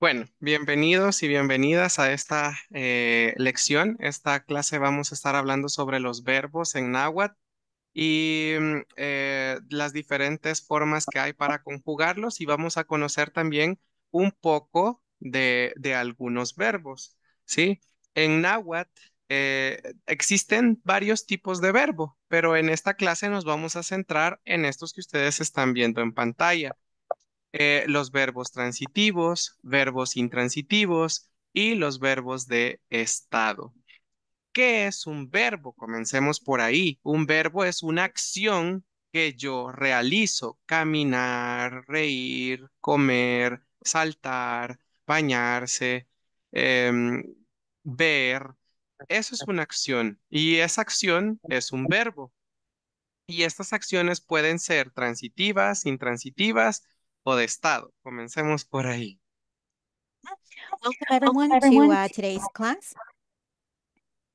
Bueno, bienvenidos y bienvenidas a esta eh, lección. Esta clase vamos a estar hablando sobre los verbos en náhuatl y mm, eh, las diferentes formas que hay para conjugarlos y vamos a conocer también un poco de, algunos verbos, ¿sí? En náhuatl eh, existen varios tipos de verbo, pero en esta clase nos vamos a centrar en estos que ustedes están viendo en pantalla. Eh, los verbos transitivos, verbos intransitivos y los verbos de estado. ¿Qué es un verbo? Comencemos por ahí. Un verbo es una acción que yo realizo. Caminar, reír, comer, saltar, bañarse, em, ver. Eso es una acción y esa acción es un verbo. Y estas acciones pueden ser transitivas, intransitivas o de estado. Comencemos por ahí. Welcome everyone, Welcome everyone. to uh, today's class.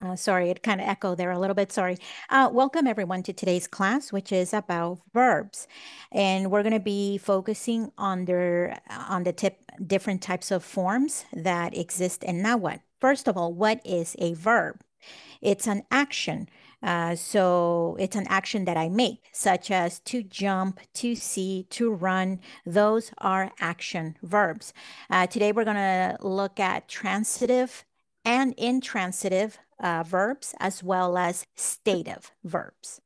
Uh, sorry, it kind of echoed there a little bit. Sorry. Uh, welcome everyone to today's class, which is about verbs, and we're going to be focusing on their on the tip different types of forms that exist in Nahuatl. First of all, what is a verb? It's an action uh, so it's an action that I make, such as to jump, to see, to run. Those are action verbs. Uh, today we're going to look at transitive and intransitive uh, verbs as well as stative verbs.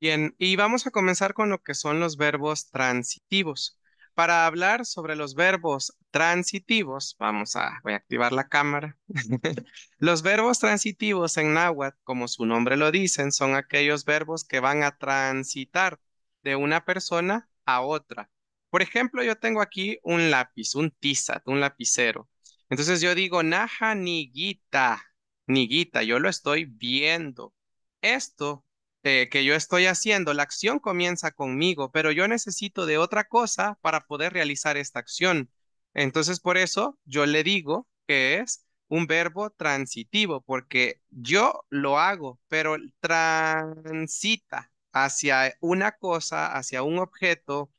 Bien, y vamos a comenzar con lo que son los verbos transitivos. Para hablar sobre los verbos transitivos, vamos a, voy a activar la cámara. los verbos transitivos en náhuatl, como su nombre lo dicen, son aquellos verbos que van a transitar de una persona a otra. Por ejemplo, yo tengo aquí un lápiz, un tizat, un lapicero. Entonces yo digo, naja niguita, niguita, yo lo estoy viendo. Esto este, que yo estoy haciendo, la acción comienza conmigo, pero yo necesito de otra cosa para poder realizar esta acción. Entonces, por eso yo le digo que es un verbo transitivo, porque yo lo hago, pero transita hacia una cosa, hacia un objeto,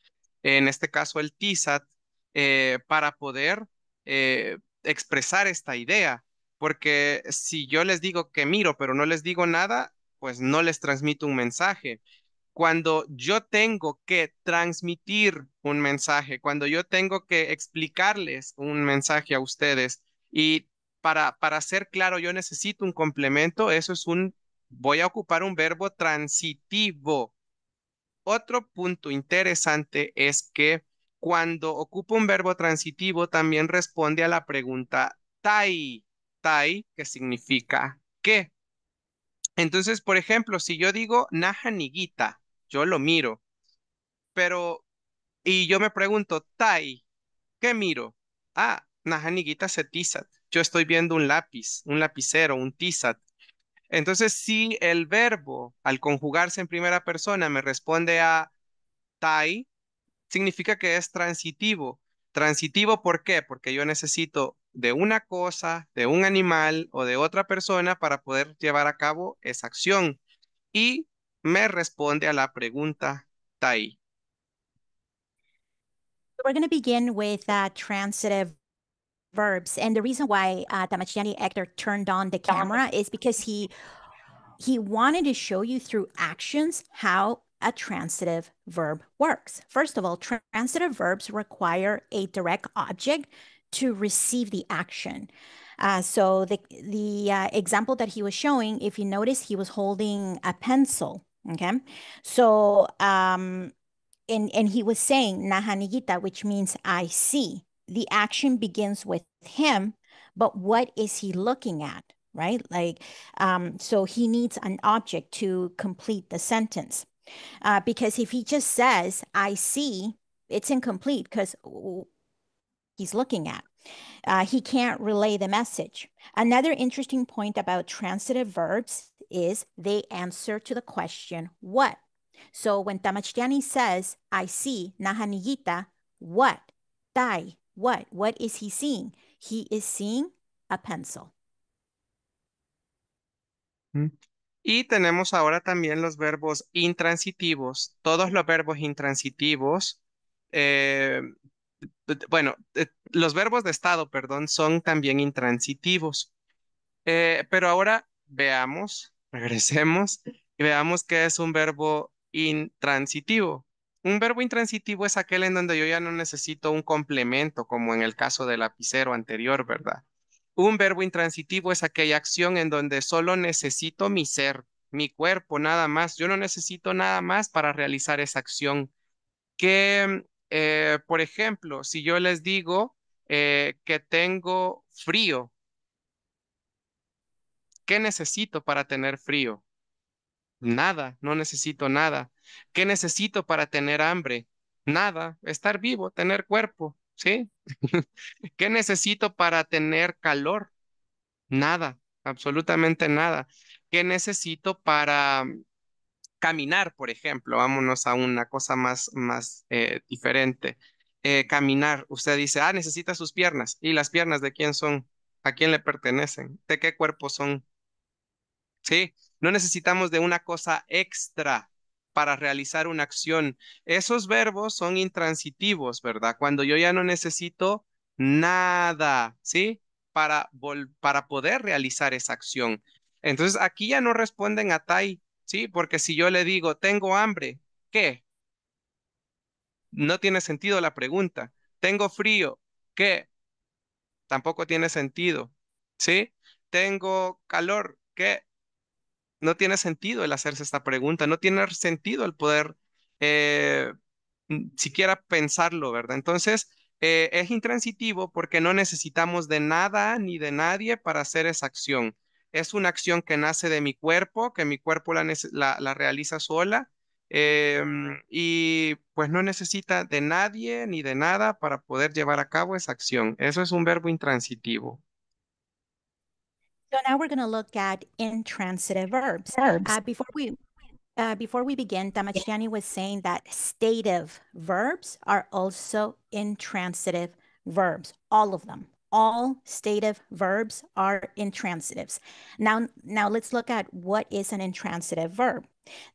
en este caso el TISAT, eh, para poder eh, expresar esta idea. Porque si yo les digo que miro, pero no les digo nada, pues no les transmito un mensaje. Cuando yo tengo que transmitir un mensaje, cuando yo tengo que explicarles un mensaje a ustedes y para, para ser claro, yo necesito un complemento, eso es un, voy a ocupar un verbo transitivo. Otro punto interesante es que cuando ocupo un verbo transitivo también responde a la pregunta tai, tai, que significa qué. Entonces, por ejemplo, si yo digo Naja yo lo miro, pero, y yo me pregunto, Tai, ¿qué miro? Ah, Naja Nigita se tizat. Yo estoy viendo un lápiz, un lapicero, un tizat. Entonces, si el verbo al conjugarse en primera persona me responde a Tai, significa que es transitivo. Transitivo, ¿por qué? Porque yo necesito de una cosa, de un animal o de otra persona para poder llevar a cabo esa acción. Y me responde a la pregunta Tai. We're going to begin with uh, transitive verbs. And the reason why uh, Tamachiani Hector turned on the camera is because he he wanted to show you through actions how a transitive verb works. First of all, transitive verbs require a direct object to receive the action. Uh, so the the uh, example that he was showing, if you notice, he was holding a pencil. Okay, so um, and and he was saying nahanigita, which means I see. The action begins with him, but what is he looking at? Right, like um, so he needs an object to complete the sentence, uh, because if he just says I see, it's incomplete because he's looking at. Uh, he can't relay the message. Another interesting point about transitive verbs is they answer to the question, what? So when Tamachtiani says, I see, Nahanigita, what? Tai, what? What is he seeing? He is seeing a pencil. Hmm. Y tenemos ahora también los verbos intransitivos. Todos los verbos intransitivos eh, bueno, los verbos de estado, perdón, son también intransitivos. Eh, pero ahora veamos, regresemos y veamos qué es un verbo intransitivo. Un verbo intransitivo es aquel en donde yo ya no necesito un complemento, como en el caso del lapicero anterior, ¿verdad? Un verbo intransitivo es aquella acción en donde solo necesito mi ser, mi cuerpo, nada más. Yo no necesito nada más para realizar esa acción. ¿Qué eh, por ejemplo, si yo les digo eh, que tengo frío, ¿qué necesito para tener frío? Nada, no necesito nada. ¿Qué necesito para tener hambre? Nada, estar vivo, tener cuerpo, ¿sí? ¿Qué necesito para tener calor? Nada, absolutamente nada. ¿Qué necesito para Caminar, por ejemplo, vámonos a una cosa más, más eh, diferente. Eh, caminar, usted dice, ah, necesita sus piernas. ¿Y las piernas de quién son? ¿A quién le pertenecen? ¿De qué cuerpo son? Sí, no necesitamos de una cosa extra para realizar una acción. Esos verbos son intransitivos, ¿verdad? Cuando yo ya no necesito nada, ¿sí? Para, para poder realizar esa acción. Entonces, aquí ya no responden a tai ¿sí? Porque si yo le digo, tengo hambre, ¿qué? No tiene sentido la pregunta. Tengo frío, ¿qué? Tampoco tiene sentido, ¿sí? Tengo calor, ¿qué? No tiene sentido el hacerse esta pregunta, no tiene sentido el poder eh, siquiera pensarlo, ¿verdad? Entonces, eh, es intransitivo porque no necesitamos de nada ni de nadie para hacer esa acción es una acción que nace de mi cuerpo, que mi cuerpo la, realiza sola em, y pues no necesita de nadie ni de nada para poder llevar a cabo esa acción. Eso es un verbo intransitivo. So now we're going to look at intransitive verbs. verbs. Uh, before we uh, before we begin, Tamachiani was saying that stative verbs are also intransitive verbs, all of them. all stative verbs are intransitives. Now, now let's look at what is an intransitive verb.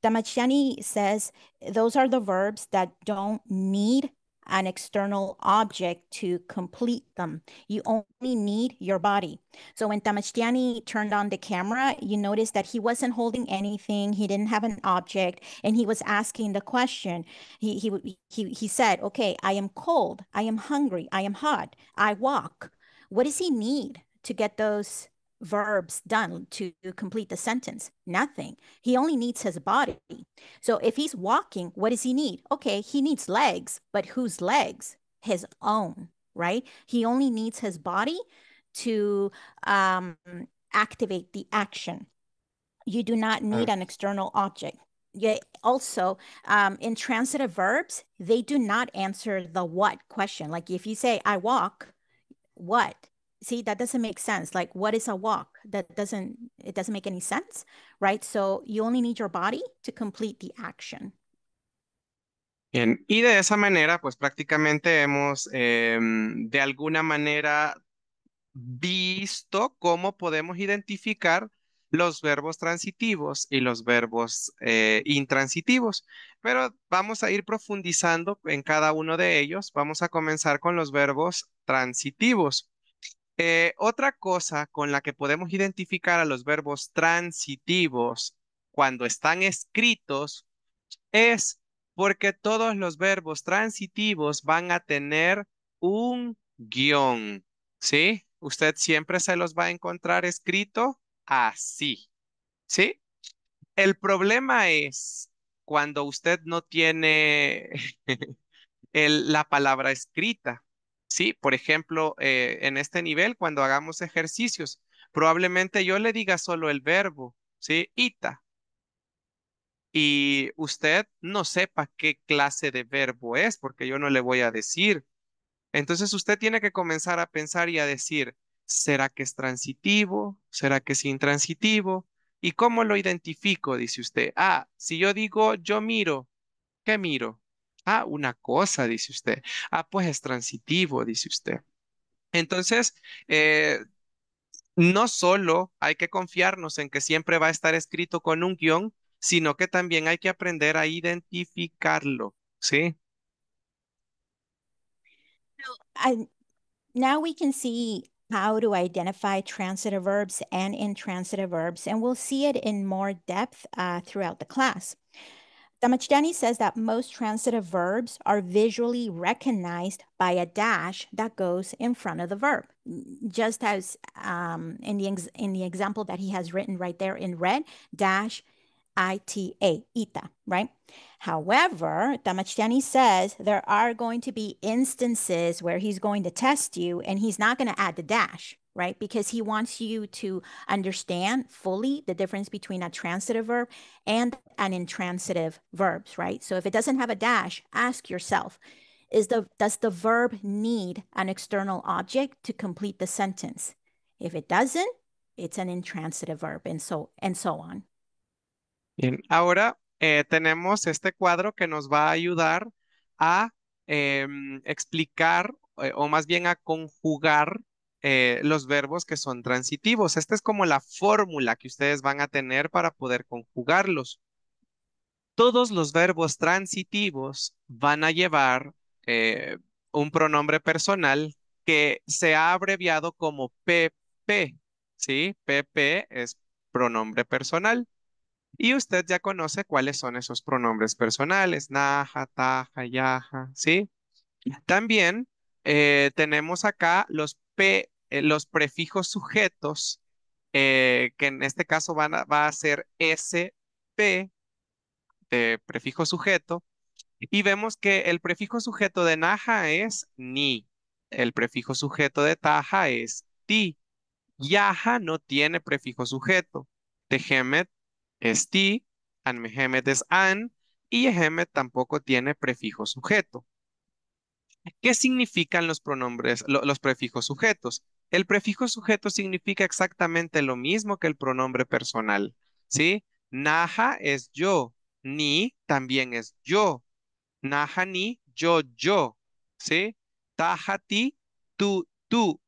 Damachiani says those are the verbs that don't need an external object to complete them. You only need your body. So when Tamastiani turned on the camera, you noticed that he wasn't holding anything. He didn't have an object, and he was asking the question. He he he he said, "Okay, I am cold. I am hungry. I am hot. I walk. What does he need to get those verbs done to complete the sentence? Nothing. He only needs his body. So if he's walking, what does he need? Okay, he needs legs, but whose legs? His own, right? He only needs his body to um, activate the action. You do not uh, need an external object. also, um, transitive verbs, they do not answer the what question. Like if you say, I walk, what? See, that doesn't make sense. Like, what is a walk? That doesn't, it doesn't make any sense, right? So you only need your body to complete the action. Bien, y de esa manera, pues prácticamente hemos eh, de alguna manera visto cómo podemos identificar los verbos transitivos y los verbos eh, intransitivos. Pero vamos a ir profundizando en cada uno de ellos. Vamos a comenzar con los verbos transitivos. Eh, otra cosa con la que podemos identificar a los verbos transitivos cuando están escritos es porque todos los verbos transitivos van a tener un guión, ¿sí? Usted siempre se los va a encontrar escrito así. ¿Sí? El problema es cuando usted no tiene la palabra escrita. Sí, por ejemplo, eh, en este nivel, cuando hagamos ejercicios, probablemente yo le diga solo el verbo, ¿sí? Ita. Y usted no sepa qué clase de verbo es, porque yo no le voy a decir. Entonces usted tiene que comenzar a pensar y a decir, ¿Será que es transitivo? ¿Será que es intransitivo? ¿Y cómo lo identifico? Dice usted. Ah, si yo digo yo miro, ¿qué miro? Ah, una cosa, dice usted. Ah, pues es transitivo, dice usted. Entonces, eh, no solo hay que confiarnos en que siempre va a estar escrito con un guión, sino que también hay que aprender a identificarlo, ¿sí? So, now we can see how to identify transitive verbs and intransitive verbs, and we'll see it in more depth uh, throughout the class. Damachdani says that most transitive verbs are visually recognized by a dash that goes in front of the verb. Just as um, in, the in the example that he has written right there in red, dash ITA, ITA, right? However, Tamachtiani says there are going to be instances where he's going to test you and he's not going to add the dash, right? Because he wants you to understand fully the difference between a transitive verb and an intransitive verbs, right? So if it doesn't have a dash, ask yourself, is the does the verb need an external object to complete the sentence? If it doesn't, it's an intransitive verb and so and so on Bien, ahora eh, tenemos este cuadro que nos va a ayudar a em, explicar eh, o más bien a conjugar eh, los verbos que son transitivos. Esta es como la fórmula que ustedes van a tener para poder conjugarlos. Todos los verbos transitivos van a llevar un pronombre personal que se ha abreviado como PP, ¿sí? PP es pronombre personal. Y usted ya conoce cuáles son esos pronombres personales, naja, taja, yaja, ¿sí? También eh, tenemos acá los, p, eh, los prefijos sujetos, eh, que en este caso van va a ser SP, de prefijo sujeto, y vemos que el prefijo sujeto de naja es ni, el prefijo sujeto de taja es ti, yaja no tiene prefijo sujeto, tejemet es ti, an Mehemet es an, y Ehemet tampoco tiene prefijo sujeto. ¿Qué significan los pronombres, los prefijos sujetos? El prefijo sujeto significa exactamente lo mismo que el pronombre personal, ¿sí? Naja es yo, ni también es yo. Naja ni, yo, yo, ¿sí? Taja ti, tú, tú.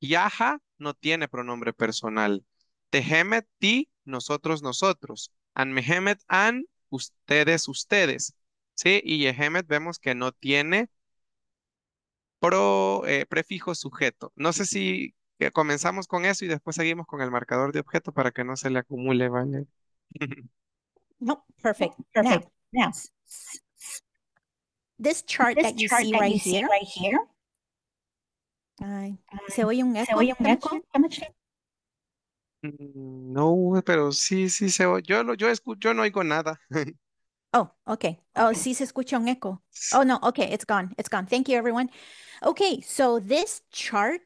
Yaja no tiene pronombre personal. Tehemet ti, nosotros, nosotros. An Mehemet, an, ustedes, ustedes. ¿Sí? Y Yehemet vemos que no tiene eh, prefijo sujeto. No sé si eh, comenzamos con eso y después seguimos con el marcador de objeto para que no se le acumule, ¿vale? no, perfect. Perfect. This chart that you, see, right here, right here. ¿se oye un eco? ¿Se oye un eco? Mm, no, pero sí, sí se oye. Yo, lo- yo, escu- yo no oigo nada. Oh, okay. Oh, sí se escucha un eco. Oh, no. Okay, it's gone. It's gone. Thank you, everyone. Okay, so this chart,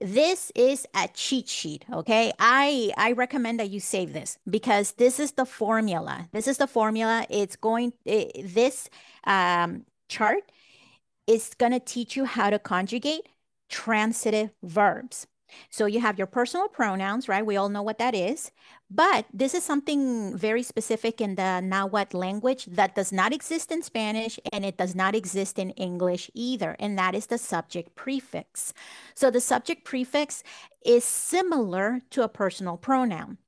this is a cheat sheet, okay? I I recommend that you save this because this is the formula. This is the formula. It's going this um chart is going to teach you how to conjugate transitive verbs. So you have your personal pronouns, right? We all know what that is. But this is something very specific in the Nahuatl language that does not exist in Spanish and it does not exist in English either. And that is the subject prefix. So the subject prefix is similar to a personal pronoun.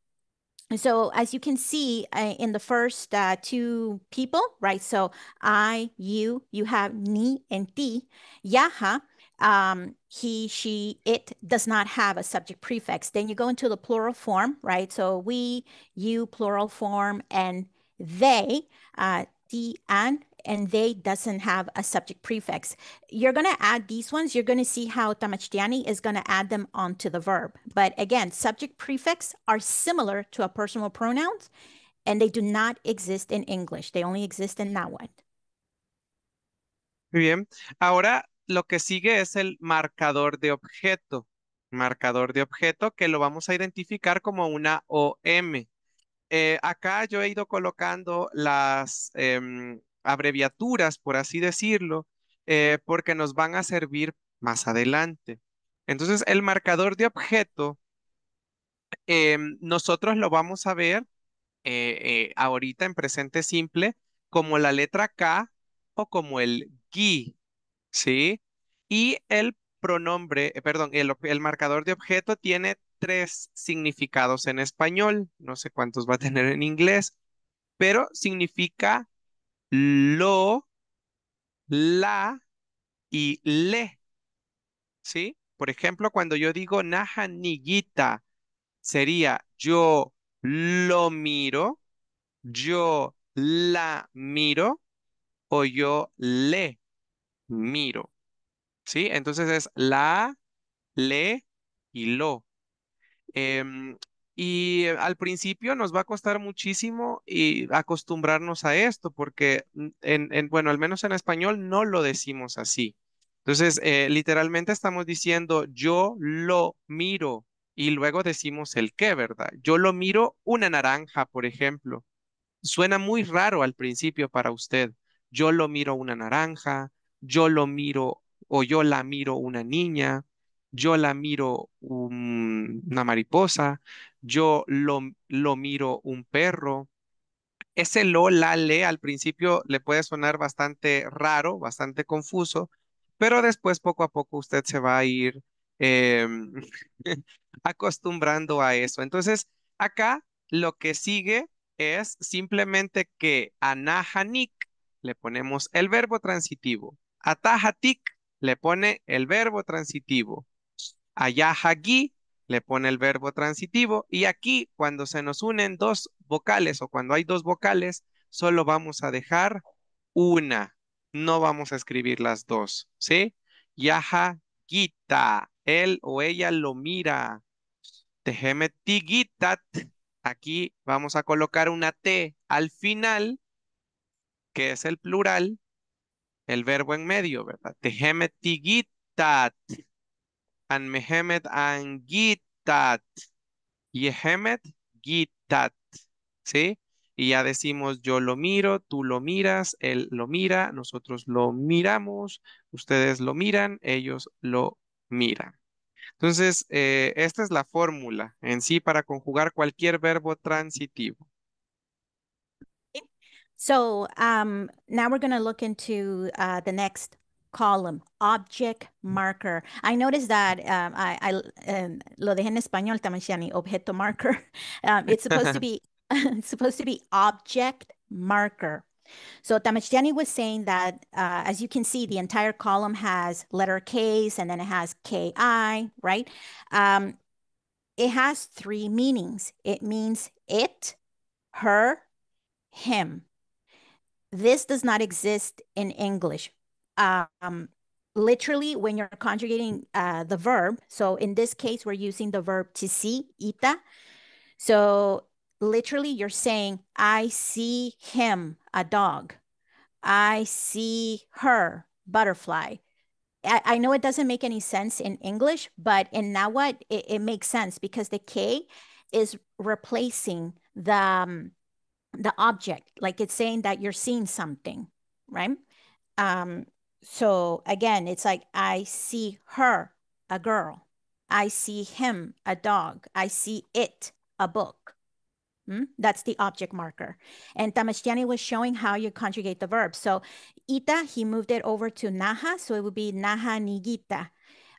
So as you can see uh, in the first uh, two people, right? So I, you, you have ni and ti. Yaha um, he, she, it does not have a subject prefix. Then you go into the plural form, right? So we, you, plural form, and they, uh, the and, and they doesn't have a subject prefix. You're going to add these ones. You're going to see how Tamachtiani is going to add them onto the verb. But again, subject prefix are similar to a personal pronouns, and they do not exist in English. They only exist in Nahuatl. Muy bien. Ahora lo que sigue es el marcador de objeto. Marcador de objeto que lo vamos a identificar como una OM. Eh, acá yo he ido colocando las em, abreviaturas, por así decirlo, eh, porque nos van a servir más adelante. Entonces, el marcador de objeto, em, nosotros lo vamos a ver eh, ahorita en presente simple como la letra K o como el GI. ¿sí? Y el pronombre, eh, perdón, el, marcador de objeto tiene tres significados en español, no sé cuántos va a tener en inglés, pero significa lo, la y le. ¿Sí? Por ejemplo, cuando yo digo naja sería yo lo miro, yo la miro o yo le miro. ¿Sí? Entonces es la, le y lo. Em, y eh, al principio nos va a costar muchísimo y acostumbrarnos a esto, porque, mm, en, bueno, al menos en español no lo decimos así. Entonces, eh, literalmente estamos diciendo yo lo miro y luego decimos el qué, ¿verdad? Yo lo miro una naranja, por ejemplo. Suena muy raro al principio para usted. Yo lo miro una naranja, yo lo miro o yo la miro una niña, yo la miro una mariposa, yo lo, miro un perro. Ese lo, la, le al principio le puede sonar bastante raro, bastante confuso, pero después poco a poco usted se va a ir em, acostumbrando a eso. Entonces, acá lo que sigue es simplemente que a Nahanik le ponemos el verbo transitivo, Atajatik le pone el verbo transitivo. Ayahagi le pone el verbo transitivo. Y aquí, cuando se nos unen dos vocales o cuando hay dos vocales, solo vamos a dejar una. No vamos a escribir las dos, ¿sí? Yahagita, él o ella lo mira. Tejeme tigitat. Aquí vamos a colocar una T al final, que es el plural, el verbo en medio, ¿verdad? Tehemet tigitat. An mehemet angitat. Yehemet gitat. ¿Sí? Y ya decimos yo lo miro, tú lo miras, él lo mira, nosotros lo miramos, ustedes lo miran, ellos lo miran. Entonces, eh, esta es la fórmula en sí para conjugar cualquier verbo transitivo. So um, now we're going to look into uh, the next column, object marker. I noticed that um, I, I um, lo dejé en español, Tamashiani, objeto marker. Um, it's supposed to be it's supposed to be object marker. So Tamashiani was saying that, uh, as you can see, the entire column has letter Ks and then it has Ki, right? Um, it has three meanings. It means it, her, him. This does not exist in English. Um, literally, when you're conjugating uh, the verb, so in this case, we're using the verb to see, ita. So literally, you're saying, I see him, a dog. I see her, butterfly. I, I, know it doesn't make any sense in English, but in Nahuatl, it, it makes sense because the K is replacing the um, the object, like it's saying that you're seeing something, right? Um, so again, it's like I see her, a girl. I see him, a dog. I see it, a book. Hmm? That's the object marker. And Tamashtiani was showing how you conjugate the verb. So ita, he moved it over to naha, so it would be naha nigita.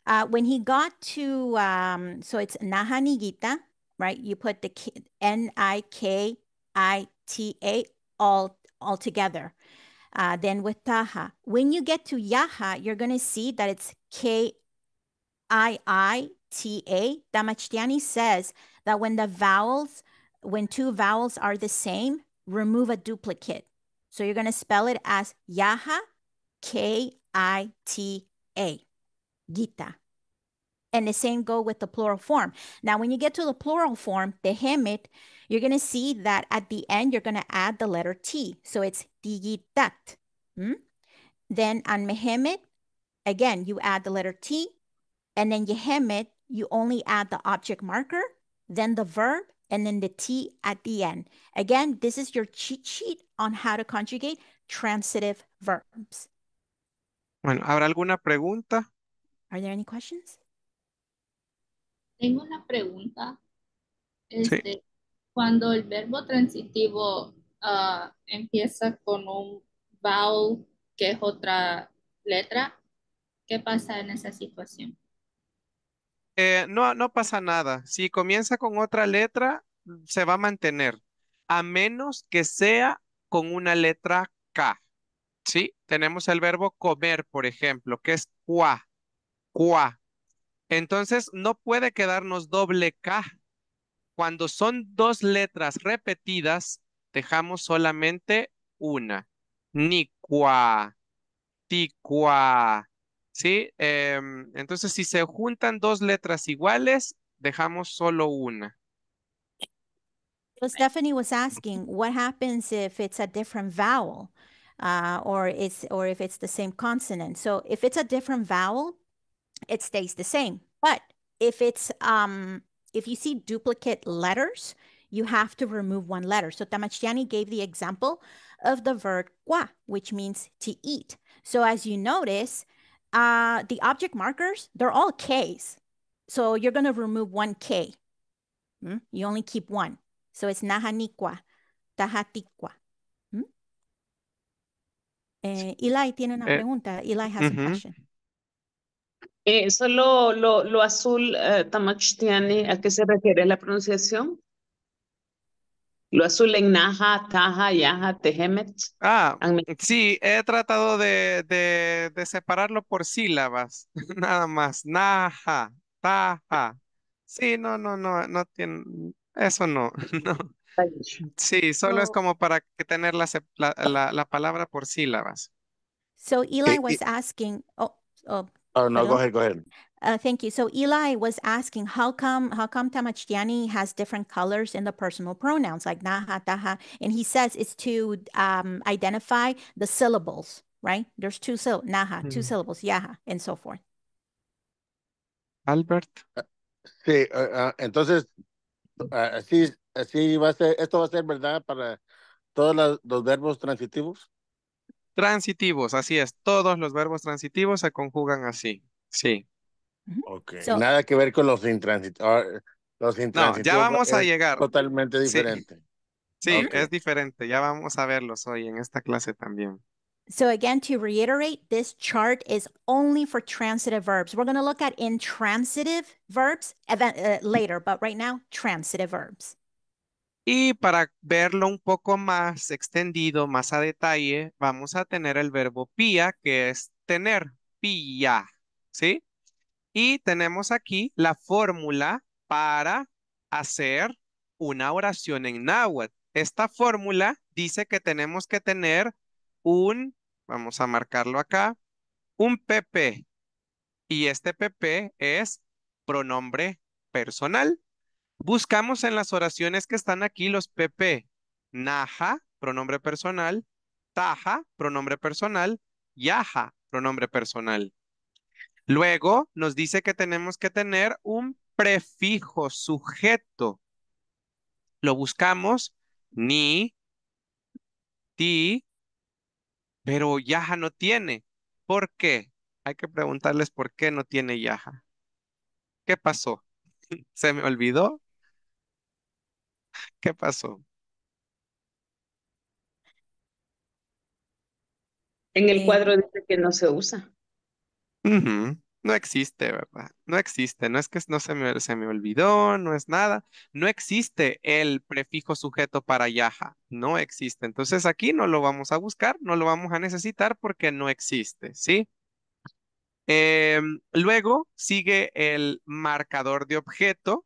Uh, when he got to, um, so it's naha nigita, right? You put the N-I-K I T-A, all, all together. Uh, then with Taha. When you get to Yaha, you're going to see that it's K-I-I-T-A. Damachtiani says that when the vowels, when two vowels are the same, remove a duplicate. So you're going to spell it as Yaha, K-I-T-A, Gita. And the same go with the plural form. Now, when you get to the plural form, the hemit, you're going to see that at the end, you're going to add the letter T. So it's digitat. Hmm? Then on mehemet, again, you add the letter T. And then yehemet, you only add the object marker, then the verb, and then the T at the end. Again, this is your cheat sheet on how to conjugate transitive verbs. Bueno, ¿habrá alguna pregunta? Are there any questions? Tengo una pregunta. Este, cuando el verbo transitivo ah, empieza con un vowel, que es otra letra, ¿qué pasa en esa situación? Eh, no, no pasa nada. Si comienza con otra letra, se va a mantener, a menos que sea con una letra K. ¿Sí? Tenemos el verbo comer, por ejemplo, que es qua, CUA. Entonces, no puede quedarnos doble K. Cuando son dos letras repetidas, dejamos solamente una. ti-cua, ¿Sí? Em, entonces, si se juntan dos letras iguales, dejamos solo una. Stephanie was asking, what happens if it's a different vowel? Uh, or it's or if it's the same consonant. So if it's a different vowel, it stays the same. But if it's um, if you see duplicate letters, you have to remove one letter. So Tamachiani gave the example of the verb "qua," which means to eat. So as you notice, uh, the object markers, they're all Ks. So you're going to remove one K. Hmm? You only keep one. So it's "nahaniqua," "tahatiqua." Hmm? Eh, Eli tiene una eh, pregunta. Eli has mm -hmm. a mm-hmm. question. solo lo, azul, eh, Tamachtiani, ¿a qué se refiere la pronunciación? Lo azul en Naja, Taja, Yaja, Tejemet. Ah, sí, he tratado de, de, separarlo por sílabas, nada más. Naja, Taja. Sí, no, no, no, no tiene, eso no, no. Sí, solo es como para que tener la, la, la, palabra por sílabas. So Eli eh, was eh. asking, oh, oh Oh no, go ahead, go ahead. Uh, thank you. So Eli was asking how come how come Tamachtiani has different colors in the personal pronouns like naha, taha, and he says it's to um, identify the syllables, right? There's two hmm. syllables, naha, hmm. two syllables, yaha, and so forth. Albert. Uh, sí, uh, uh entonces uh, así así va a ser esto va a ser verdad para todos los verbos transitivos. Transitivos, así es. Todos los verbos transitivos se conjugan así. Sí. Ok. Nada que ver con los intransitivos. Ah, los intransitivos. No, ya vamos a llegar. Totalmente diferente. Sí, es diferente. Ya vamos a verlos hoy en esta clase también. So again, to reiterate, this chart is only for transitive verbs. We're going to look at intransitive verbs eh, later, but right now, transitive verbs. Y para verlo un poco más extendido, más a detalle, vamos a tener el verbo pía, que es tener, pía, ¿sí? Y tenemos aquí la fórmula para hacer una oración en náhuatl. Esta fórmula dice que tenemos que tener un, vamos a marcarlo acá, un PP. Y este PP es pronombre personal. Buscamos en las oraciones que están aquí los PP. Naja, pronombre personal. Taja, pronombre personal. Yaja, pronombre personal. Luego nos dice que tenemos que tener un prefijo, sujeto. Lo buscamos, ni, ti, pero yaja no tiene. ¿Por qué? Hay que preguntarles por qué no tiene yaja. ¿Qué pasó? ¿Se me olvidó? ¿Qué pasó? En el eh, cuadro dice que no se usa. No existe, ¿verdad? No existe. No es que no se me, olvidó, no es nada. No existe el prefijo sujeto para yaja. No existe. Entonces aquí no lo vamos a buscar, no lo vamos a necesitar porque no existe, ¿sí? Em, luego sigue el marcador de objeto,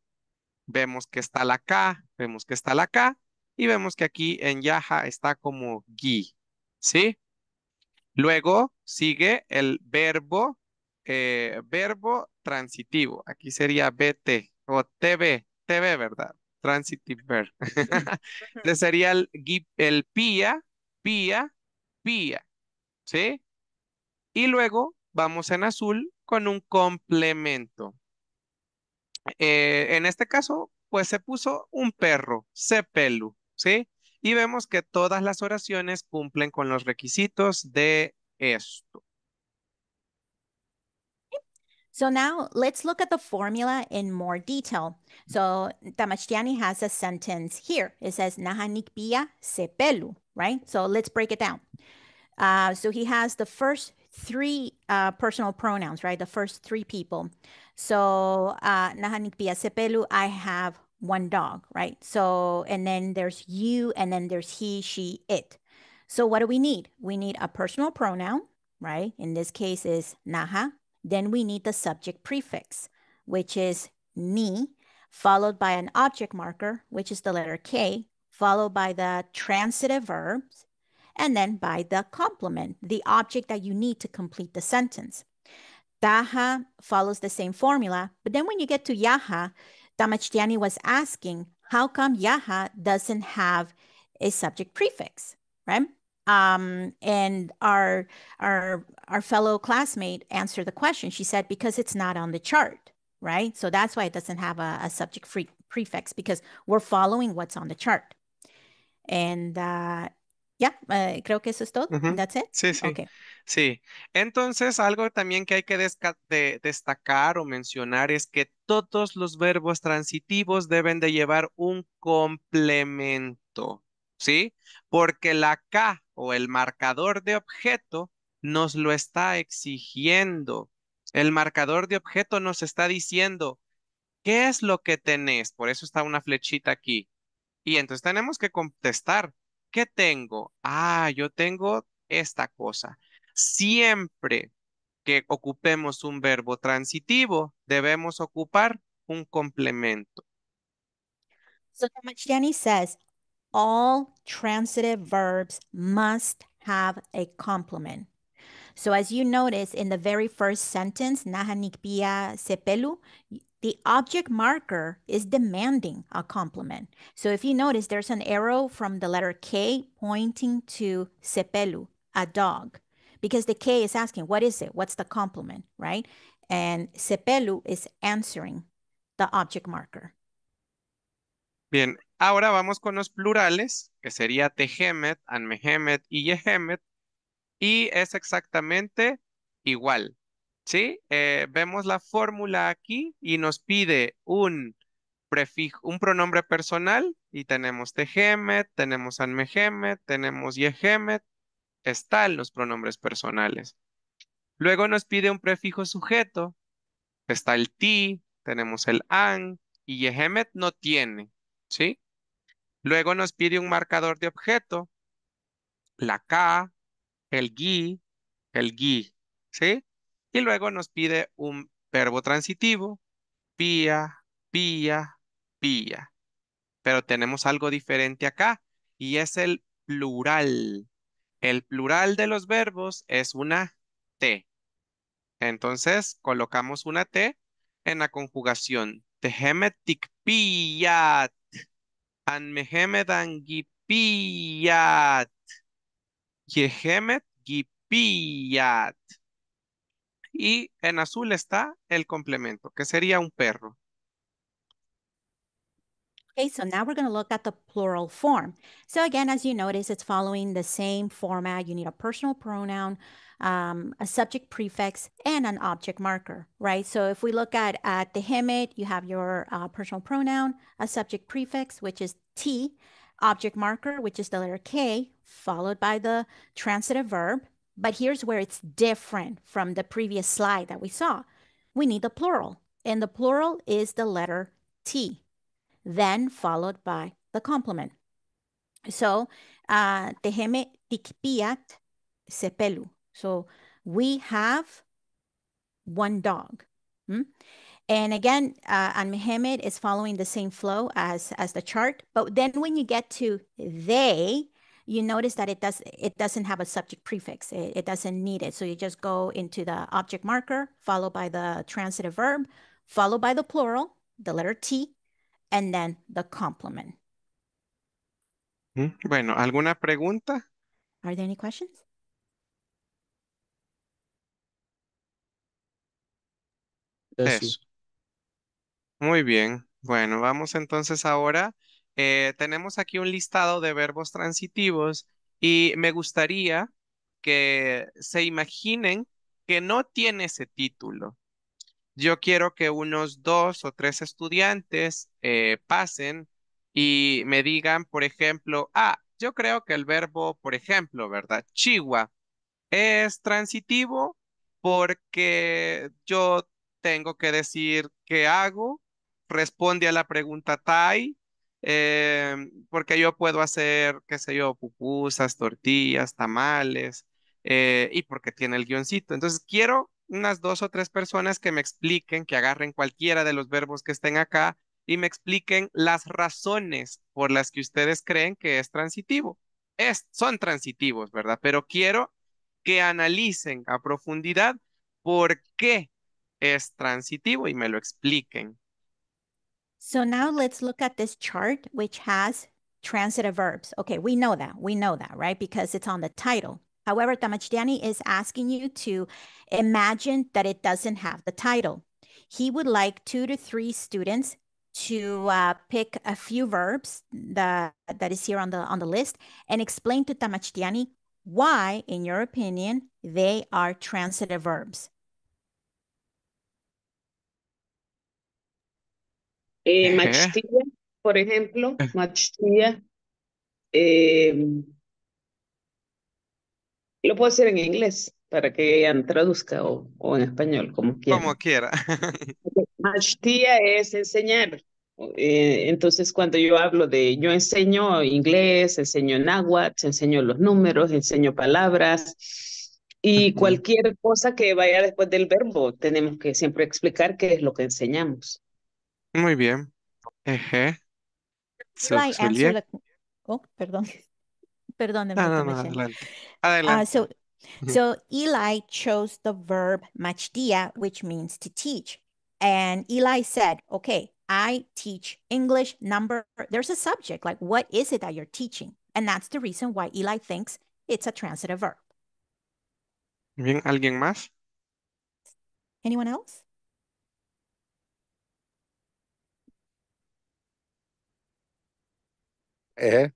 vemos que está la K, vemos que está la K, y vemos que aquí en Yaja está como GI, ¿sí? Luego sigue el verbo, eh, verbo transitivo. Aquí sería BT o TV. TV, ¿verdad? Transitive verb. sería el, el PIA, PIA, ¿sí? Y luego vamos en azul con un complemento. Eh, en este caso, pues se puso un perro, sepelu, ¿sí? Y vemos que todas las oraciones cumplen con los requisitos de esto. So now let's look at the formula in more detail. So Tamachtiani has a sentence here. It says Nahanikpia sepelu, right? So let's break it down. Uh, so he has the first three uh, personal pronouns, right? The first three people. So uh, Sepelu, I have one dog, right? So, and then there's you, and then there's he, she, it. So what do we need? We need a personal pronoun, right? In this case is Naha. Then we need the subject prefix, which is ni, followed by an object marker, which is the letter K, followed by the transitive verbs, and then by the complement, the object that you need to complete the sentence. Daha follows the same formula, but then when you get to Yaha, Damachtiani was asking, how come Yaha doesn't have a subject prefix, right? Um, and our, our, our fellow classmate answered the question. She said, because it's not on the chart, right? So that's why it doesn't have a, a subject free prefix because we're following what's on the chart. And uh, Ya, eh, creo que eso es todo. Sí, sí. Sí. Entonces, algo también que hay que destacar o mencionar es que todos los verbos transitivos deben de llevar un complemento, ¿sí? Porque la K o el marcador de objeto nos lo está exigiendo. El marcador de objeto nos está diciendo, ¿qué es lo que tenés? Por eso está una flechita aquí. Y entonces tenemos que contestar ¿Qué tengo? Ah, yo tengo esta cosa. Siempre que ocupemos un verbo transitivo, debemos ocupar un complemento. So Jenny, says, all transitive verbs must have a complement. So as you notice in the very first sentence, Nahanikpia Sepelu, the object marker is demanding a complement. So if you notice, there's an arrow from the letter K pointing to Sepelu, a dog, because the K is asking, what is it? What's the complement, right? And Sepelu is answering the object marker. Bien, ahora vamos con los plurales, que sería Tehemet, Anmehemet y Yehemet, y es exactamente igual. ¿sí? Eh, vemos la fórmula aquí y nos pide un, prefijo, un pronombre personal y tenemos tejemet, tenemos anmejemet, tenemos yehemet, están los pronombres personales. Luego nos pide un prefijo sujeto, está el ti, tenemos el an y yehemet no tiene, ¿sí? Luego nos pide un marcador de objeto, la k, el gi, el gi, ¿sí? Y luego nos pide un verbo transitivo, pía, pía, pía. Pero tenemos algo diferente acá y es el plural. El plural de los verbos es una T. Entonces colocamos una T en la conjugación. Tehemet tikpiyat. Y en azul está el complemento, que sería un perro. Okay, so now we're going to look at the plural form. So again, as you notice, it's following the same format. You need a personal pronoun, um, a subject prefix, and an object marker, right? So if we look at, at the Hemet, you have your uh, personal pronoun, a subject prefix, which is T, object marker, which is the letter K, followed by the transitive verb, but here's where it's different from the previous slide that we saw. We need the plural, and the plural is the letter T, then followed by the complement. So, uh, tikpiat sepelu. So, we have one dog. Hmm? And again, uh, and Mohammed is following the same flow as as the chart. But then when you get to they, you notice that it does it doesn't have a subject prefix. It, it doesn't need it. So you just go into the object marker, followed by the transitive verb, followed by the plural, the letter T, and then the complement. Hmm, bueno, ¿alguna pregunta? Are there any questions? Eso. Muy bien. Bueno, vamos entonces ahora Eh, tenemos aquí un listado de verbos transitivos y me gustaría que se imaginen que no tiene ese título. Yo quiero que unos dos o tres estudiantes eh, pasen y me digan, por ejemplo, ah, yo creo que el verbo, por ejemplo, ¿verdad? Chihuahua es transitivo porque yo tengo que decir qué hago, responde a la pregunta Tai eh, porque yo puedo hacer, qué sé yo, pupusas, tortillas, tamales, eh, y porque tiene el guioncito. Entonces, quiero unas dos o tres personas que me expliquen, que agarren cualquiera de los verbos que estén acá y me expliquen las razones por las que ustedes creen que es transitivo. Es, son transitivos, ¿verdad? Pero quiero que analicen a profundidad por qué es transitivo y me lo expliquen. So now let's look at this chart, which has transitive verbs. Okay, we know that. We know that, right? Because it's on the title. However, Tamachdiani is asking you to imagine that it doesn't have the title. He would like two to three students to uh, pick a few verbs that, that is here on the, on the list and explain to Tamachdiani why, in your opinion, they are transitive verbs. eh, por ejemplo, Machtia. Eh, lo puedo hacer en inglés para que traduzca o, en español, como quiera. Como quiera. Machtia es enseñar. Eh, entonces, cuando yo hablo de, yo enseño inglés, enseño náhuatl, enseño los números, enseño palabras y cualquier cosa que vaya después del verbo, tenemos que siempre explicar qué es lo que enseñamos. Muy bien. Eje. So, I answer the... Oh, perdón. No, no, no, adelante. Uh, Adelante. so, so Eli chose the verb machtia, which means to teach. And Eli said, okay, I teach English number. There's a subject, like what is it that you're teaching? And that's the reason why Eli thinks it's a transitive verb. Bien, ¿alguien más? Anyone else? eh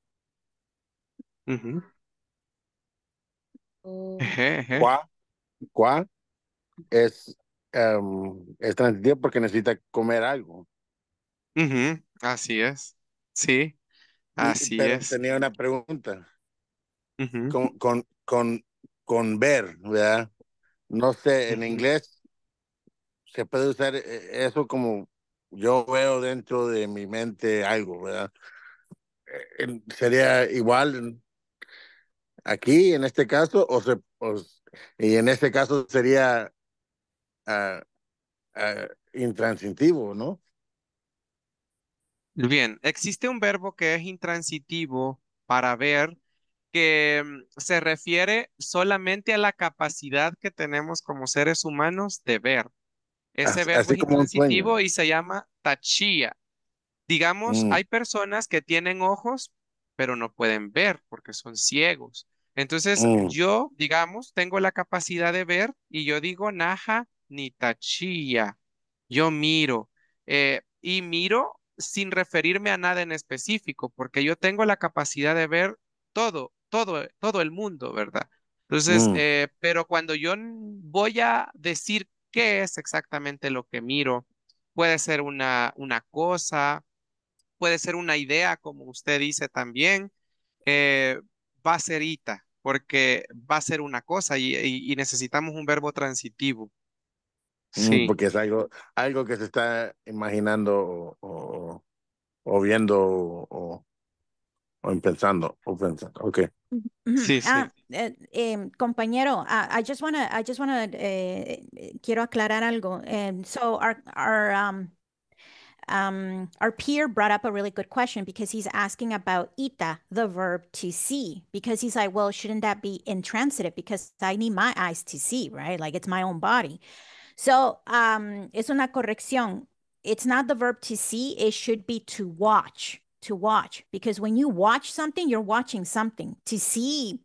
es, em, es transitivo porque necesita comer algo. Así es. Sí, así es. tenía una pregunta con, con, con, con ver, ¿verdad? No sé, en inglés se puede usar eh, eso como yo veo dentro de mi mente algo, ¿verdad? Eh, sería igual aquí en este caso o, y en este caso sería ah, ah, intransitivo, ¿no? Bien, existe un verbo que es intransitivo para ver que mm, se refiere solamente a la capacidad que tenemos como seres humanos de ver. Ese verbo es intransitivo y se llama tachía. Digamos, mm. hay personas que tienen ojos, pero no pueden ver porque son ciegos. Entonces, mm. yo, digamos, tengo la capacidad de ver y yo digo naja ni tachía Yo miro eh, y miro sin referirme a nada en específico, porque yo tengo la capacidad de ver todo, todo, todo el mundo, ¿verdad? Entonces, mm. eh, pero cuando yo voy a decir qué es exactamente lo que miro, puede ser una, una cosa, puede ser una idea, como usted dice también, eh, va a ser ita, porque va a ser una cosa y, necesitamos un verbo transitivo. Mm, sí. Porque es algo, algo que se está imaginando o, o, viendo o, o, pensando. O pensando. Okay. Sí, sí. Ah, eh, em, compañero, ah, I, just wanna, I just wanna, eh, quiero aclarar algo. so our, um, our um, our peer brought up a really good question because he's asking about ita, the verb to see, because he's like, well, shouldn't that be intransitive? Because I need my eyes to see, right? Like it's my own body. So um, es una corrección. It's not the verb to see, it should be to watch, to watch. Because when you watch something, you're watching something. To see,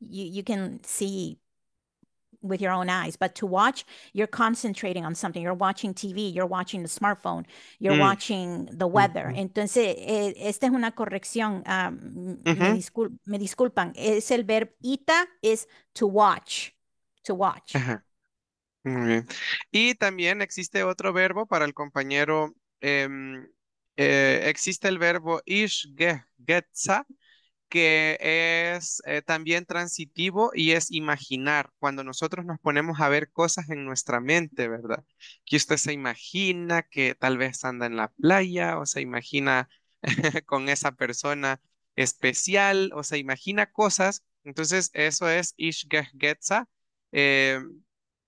you, you can see with your own eyes but to watch you're concentrating on something you're watching TV you're watching the smartphone you're mm. watching the mm, weather mm. entonces e, esta es una corrección me, disculpan es el verbo ita es to watch to watch y también existe otro verbo para el compañero em, eh, existe el verbo ish ge, getza que es eh, también transitivo y es imaginar, cuando nosotros nos ponemos a ver cosas en nuestra mente, ¿verdad? Que usted se imagina que tal vez anda en la playa o se imagina con esa persona especial o se imagina cosas. Entonces, eso es Ishgehgetza, eh,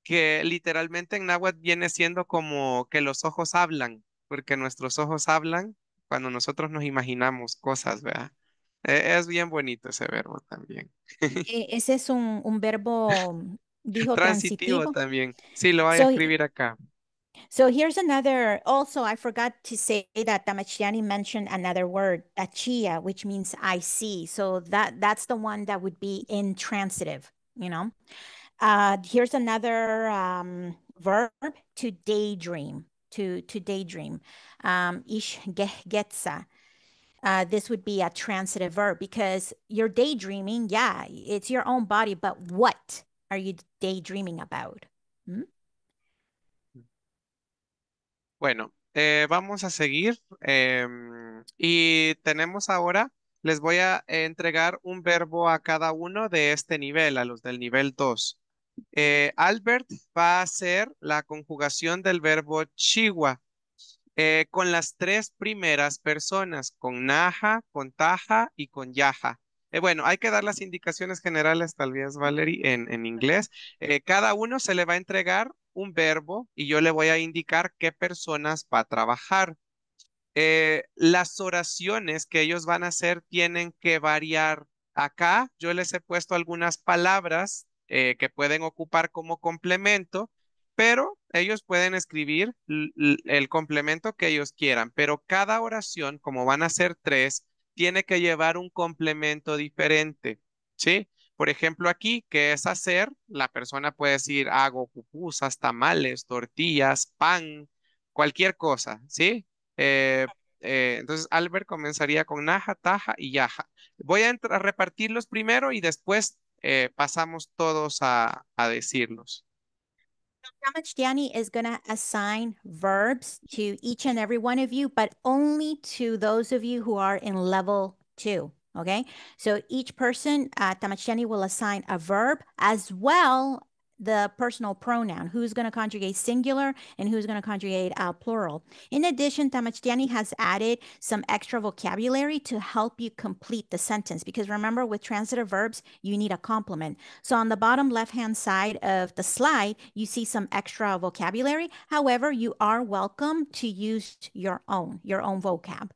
que literalmente en náhuatl viene siendo como que los ojos hablan, porque nuestros ojos hablan cuando nosotros nos imaginamos cosas, ¿verdad? Es bien bonito ese verbo también. Ese es un, un verbo, dijo transitivo. transitivo. también. Sí, lo voy so, a escribir acá. So here's another, also I forgot to say that Tamachiani mentioned another word, achia, which means I see. So that that's the one that would be intransitive, you know. Uh, here's another um, verb, to daydream, to, to daydream. Um, ish getza. Uh, this would be a transitive verb because you're daydreaming. Yeah, it's your own body, but what are you daydreaming about? Hmm? Bueno, eh, vamos a seguir. Em, y tenemos ahora, les voy a entregar un verbo a cada uno de este nivel, a los del nivel 2. Eh, Albert va a hacer la conjugación del verbo chihuahua. Eh, con las tres primeras personas, con Naja, con Taja y con Yaja. Eh, bueno, hay que dar las indicaciones generales, tal vez, Valerie, en, inglés. Eh, cada uno se le va a entregar un verbo y yo le voy a indicar qué personas va a trabajar. las oraciones que ellos van a hacer tienen que variar. Acá yo les he puesto algunas palabras que pueden ocupar como complemento pero ellos pueden escribir el complemento que ellos quieran, pero cada oración, como van a ser tres, tiene que llevar un complemento diferente, ¿sí? Por ejemplo, aquí, que es hacer, la persona puede decir, hago pupusas, tamales, tortillas, pan, cualquier cosa, ¿sí? Eh, eh, entonces, Albert comenzaría con naja, taja y yaja. Voy a, a repartirlos primero y después eh, pasamos todos a decirlos. how much Danny is going to assign verbs to each and every one of you, but only to those of you who are in level two. Okay, so each person, uh, Tamacheni will assign a verb as well the personal pronoun, who's going to conjugate singular and who's going to conjugate uh, plural. In addition, Tamachtiani has added some extra vocabulary to help you complete the sentence because remember with transitive verbs, you need a complement. So on the bottom left-hand side of the slide, you see some extra vocabulary. However, you are welcome to use your own, your own vocab.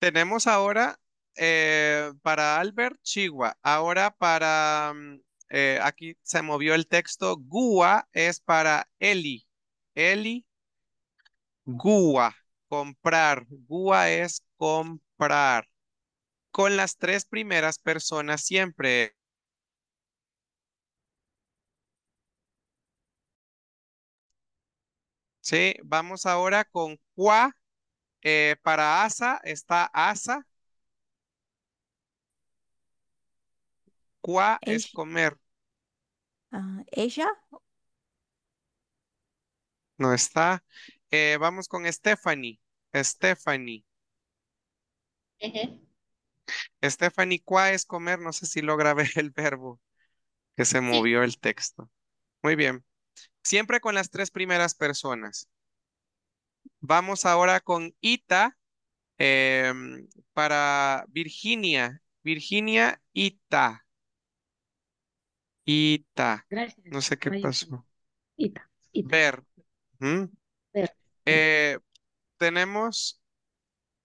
Tenemos ahora eh, para Albert Chihuahua, ahora para... Um... Eh, aquí se movió el texto. Gua es para Eli. Eli, Gua, comprar. Gua es comprar. Con las tres primeras personas siempre. Sí, vamos ahora con Qua. Eh, para Asa está Asa. Cuá es comer. Ah, ella, No está. Eh, vamos con Stephanie. Stephanie. Stephanie, ¿cuá es comer? No sé si logra ver el verbo que se movió el texto. Muy bien. Siempre con las tres primeras personas. Vamos ahora con Ita em, para Virginia. Virginia, Ita. Ita. No sé qué pasó. Ita. Ver. ¿Mm? Eh, tenemos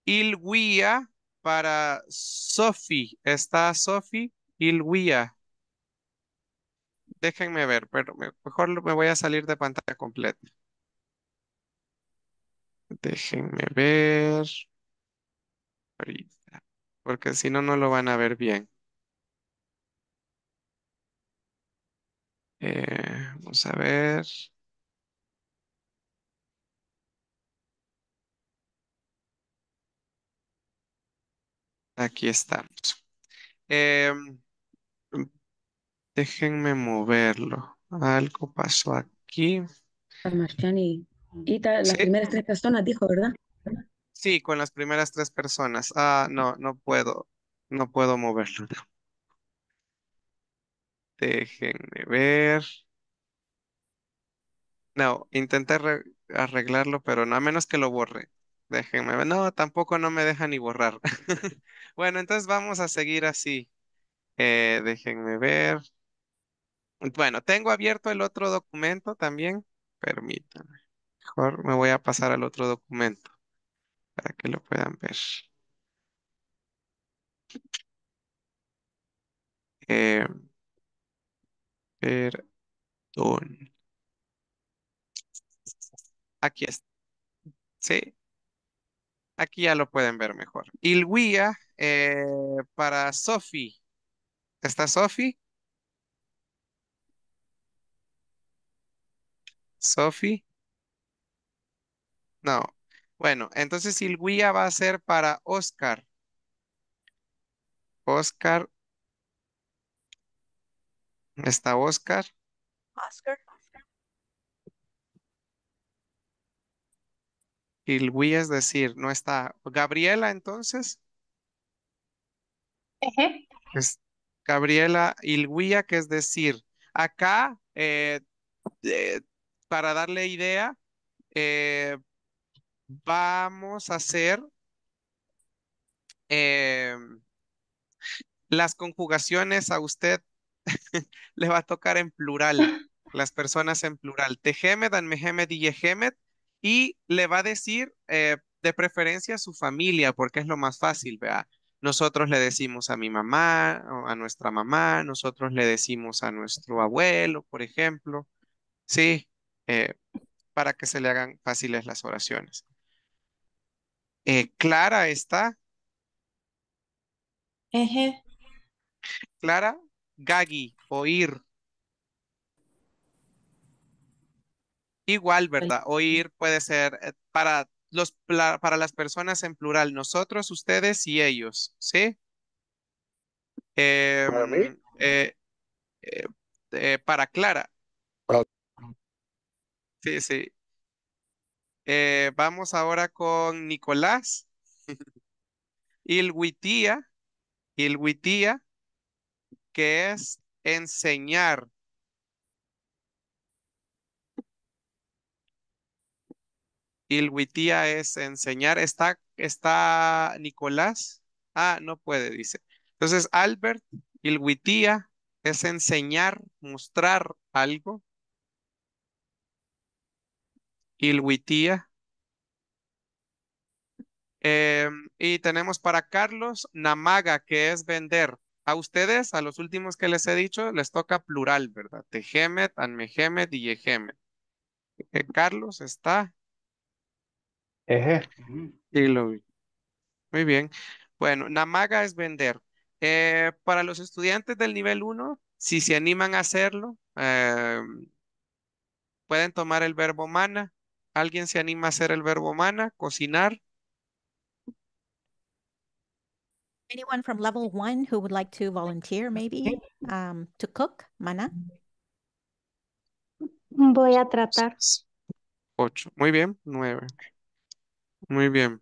Ilguía para Sofi. ¿Está Sophie? Ilguía. Déjenme ver, pero mejor me voy a salir de pantalla completa. Déjenme ver. Porque si no, no lo van a ver bien. Eh, vamos a ver. Aquí estamos. Em, déjenme moverlo. Algo pasó aquí. Marciani. Y las primeras tres personas dijo, ¿verdad? Sí, con las primeras tres personas. Ah, no, no puedo. No puedo moverlo. Déjenme ver. No, intenté arreglarlo, pero no, a menos que lo borre. Déjenme ver. No, tampoco no me deja ni borrar. bueno, entonces vamos a seguir así. Eh, déjenme ver. Bueno, tengo abierto el otro documento también. Permítanme. Mejor me voy a pasar al otro documento para que lo puedan ver. Eh, Perdón. Aquí está. ¿Sí? Aquí ya lo pueden ver mejor. ilguía eh, para Sophie. ¿Está Sophie? Sophie. No. Bueno, entonces Ilwia va a ser para Oscar. Oscar Está Oscar. Oscar. Y es decir, no está. Gabriela, entonces. Gabriela Ilguía, que es decir, acá, eh, para darle idea, eh, vamos a hacer eh, las conjugaciones a usted Le va a tocar en plural, las personas en plural. Tejemed, Anmehemed y Yehemed. Y le va a decir eh, de preferencia a su familia, porque es lo más fácil, vea. Nosotros le decimos a mi mamá, o a nuestra mamá, nosotros le decimos a nuestro abuelo, por ejemplo. Sí, eh, para que se le hagan fáciles las oraciones. Eh, Clara está. Clara, Gagi, oír. Igual, ¿verdad? Oír puede ser eh, para, los, para las personas en plural, nosotros, ustedes y ellos, ¿sí? ¿Para mí? Em, eh, eh, para Clara. Sí, sí. vamos ahora con Nicolás. Ilwitía. Ilwitía que es enseñar. Ilwitía es enseñar. ¿Está, está Nicolás? Ah, no puede, dice. Entonces, Albert, ilwitía es enseñar, mostrar algo. Ilwitía. Em, y tenemos para Carlos Namaga, que es vender a ustedes, a los últimos que les he dicho, les toca plural, ¿verdad? Tejemet, Anmejemet y Yehemet. Eh, Carlos está. Eje. Y lo vi. Muy bien. Bueno, Namaga es vender. Eh, para los estudiantes del nivel 1, si se animan a hacerlo, em, pueden tomar el verbo mana. ¿Alguien se anima a hacer el verbo mana? Cocinar. Anyone from level one who would like to volunteer maybe um, to cook, Mana? Voy a tratar. Ocho. Muy bien, nueve. Muy bien.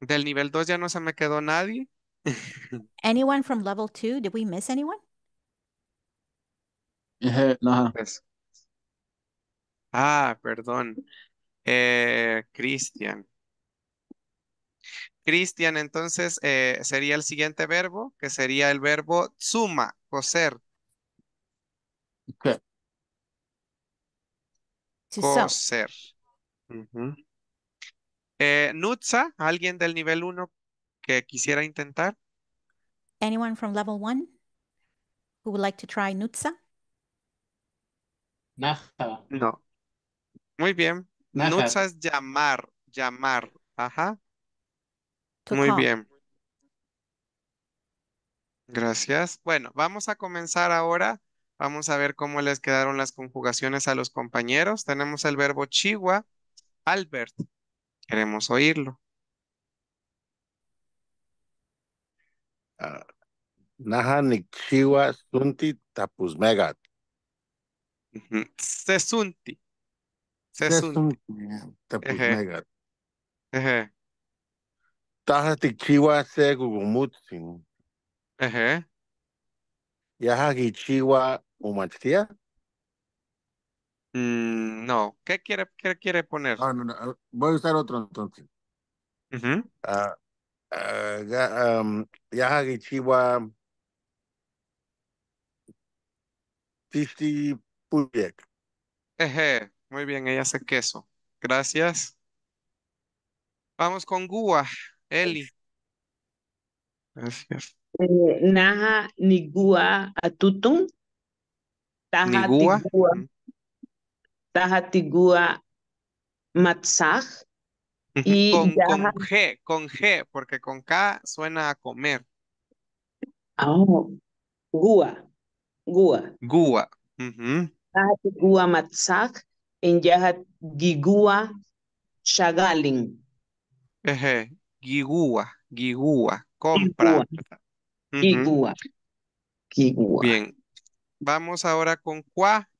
Del nivel dos ya no se me quedó nadie. anyone from level two? Did we miss anyone? no. Ah, perdón. Eh, Cristian. Cristian, entonces, eh, sería el siguiente verbo, que sería el verbo suma, coser. Okay. Coser. Uh Nutza, ¿alguien del nivel 1 que quisiera intentar? Anyone from level 1 who would like to try Nutza? No. Muy bien. Nutza es llamar, llamar. Ajá. Muy bien, gracias. Bueno, vamos a comenzar ahora. Vamos a ver cómo les quedaron las conjugaciones a los compañeros. Tenemos el verbo chihuahua, Albert. Queremos oírlo. Ah, Megat. Sesunti. Sesunti. Tajatikchiwa se gugumutsin. Ajá. Yajagichiwa umachtia. Mm, no, ¿qué quiere, qué quiere poner? Ah, no, no, eh, Voy a usar otro entonces. Uh -huh. ah, ah, ya, Yajagichiwa tisti Puyek. Eje, muy bien, ella hace queso. Gracias. Vamos con Gua. Eli. Gracias. Eh, nigua Atutum. taha Nigua. Tigua. Y con, G, con G, porque con K suena a comer. Ah, Gua. Gua. Gua. Mhm. matzah. En Gigua Shagalin. Gigua, Gigua, compra. Gigua. Bien. Vamos ahora con cuá.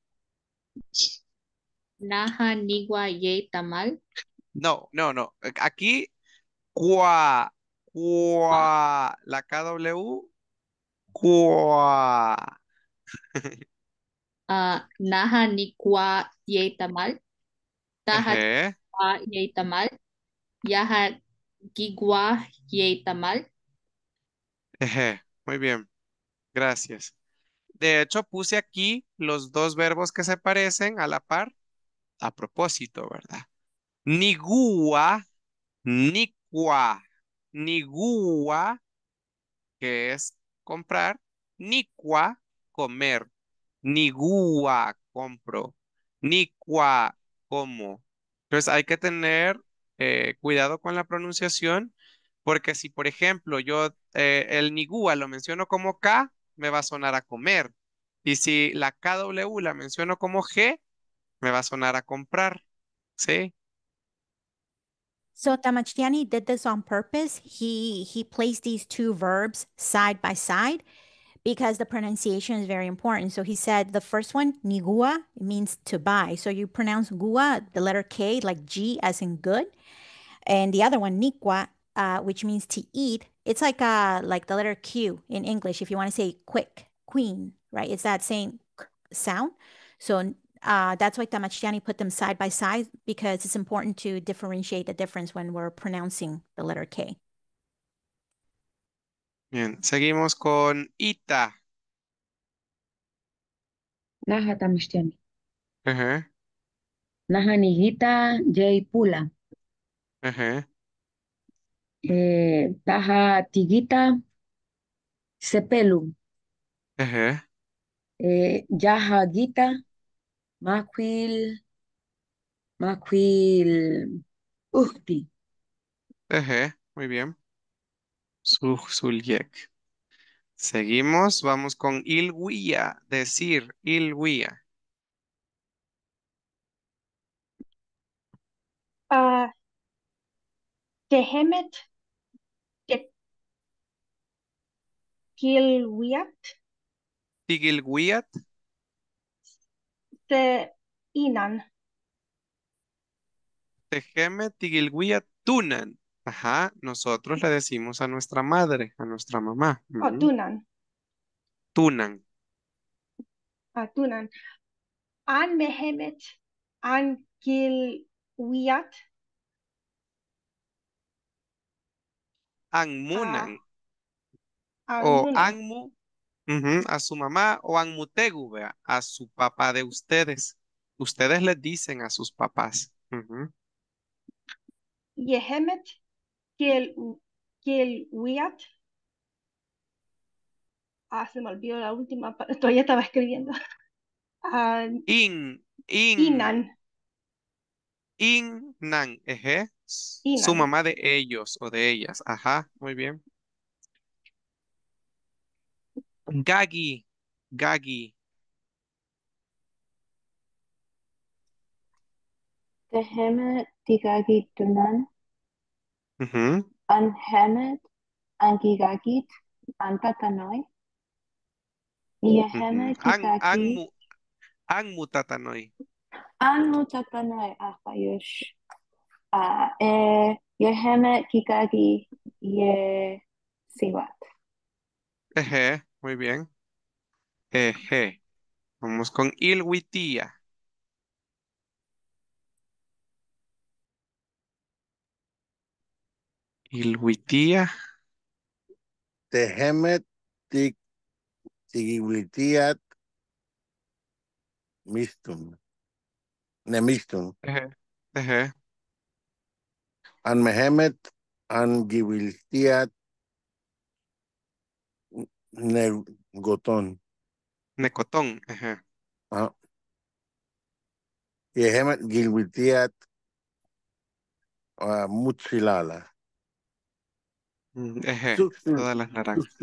Naja, nigua, yei, tamal. No, no, no. Aquí, cuá, cuá, ah. la KW, cuá. uh, naja, ni cuá, yei, tamal. cuá, tamal. Gigua Tamal. muy bien, gracias. De hecho, puse aquí los dos verbos que se parecen a la par, a propósito, ¿verdad? Nigua, nicua, nigua, que es comprar, nicua, comer, nigua, compro, nicua, como. Entonces hay que tener eh, cuidado con la pronunciación, porque si, por ejemplo, yo eh, el nigua lo menciono como K, me va a sonar a comer. Y si la KW la menciono como G, me va a sonar a comprar. ¿Sí? So Tamachiani did this on purpose. He, he placed these two verbs side by side. because the pronunciation is very important. So he said the first one, nigua, means to buy. So you pronounce gua, the letter K, like G as in good. And the other one, nikwa, uh, which means to eat. It's like uh, like the letter Q in English, if you want to say quick, queen, right? It's that same sound. So uh, that's why Tamachiani put them side by side because it's important to differentiate the difference when we're pronouncing the letter K. Bien, seguimos con Ita. Naja tamishtiani. Naja niguita jay pula. Eh, taja tigita sepelu. ajá. Eh, gita maquil maquil uhti. muy bien. Seguimos, vamos con ilwia. decir ilwia. Tehemet ah, Kilwiat. Tigilwiat. Te Inan. Tehemet Tigilwiat Tunan. Ajá, nosotros le decimos a nuestra madre, a nuestra mamá. Oh, tunan. Tunan. A ah, tunan. An mehemet, an Anmunan. Ah. o anmu. a su mamá o anmutegu, a su papá de ustedes. Ustedes le dicen a sus papás. Yehemet, Kielwiat. Ah, se me olvidó la última, todavía estaba escribiendo. Ah, in, in. Inan. In eje. Su mamá de ellos o de ellas. Ajá, muy bien. Gagi, Gagi. Tehemet Tigagi nan Anhemet, An Hemet, an Gigagit, an Tatanoi. Yehemet, Gigagit. ah, Mutatanoi. ah, Mutatanoi, eh, Yehemet, Ye eh, Siwat. Eje, muy bien. Eje. Vamos con Ilwitia. Tehemet Tejemet tigwitiat Mistum. Nemistum. Ajá An Mehemet An goton. Negotón. Necotón. Ajá. Ah. Tejemet Gilwitiat ah, Mutsilala. Eje, todas las naranjas.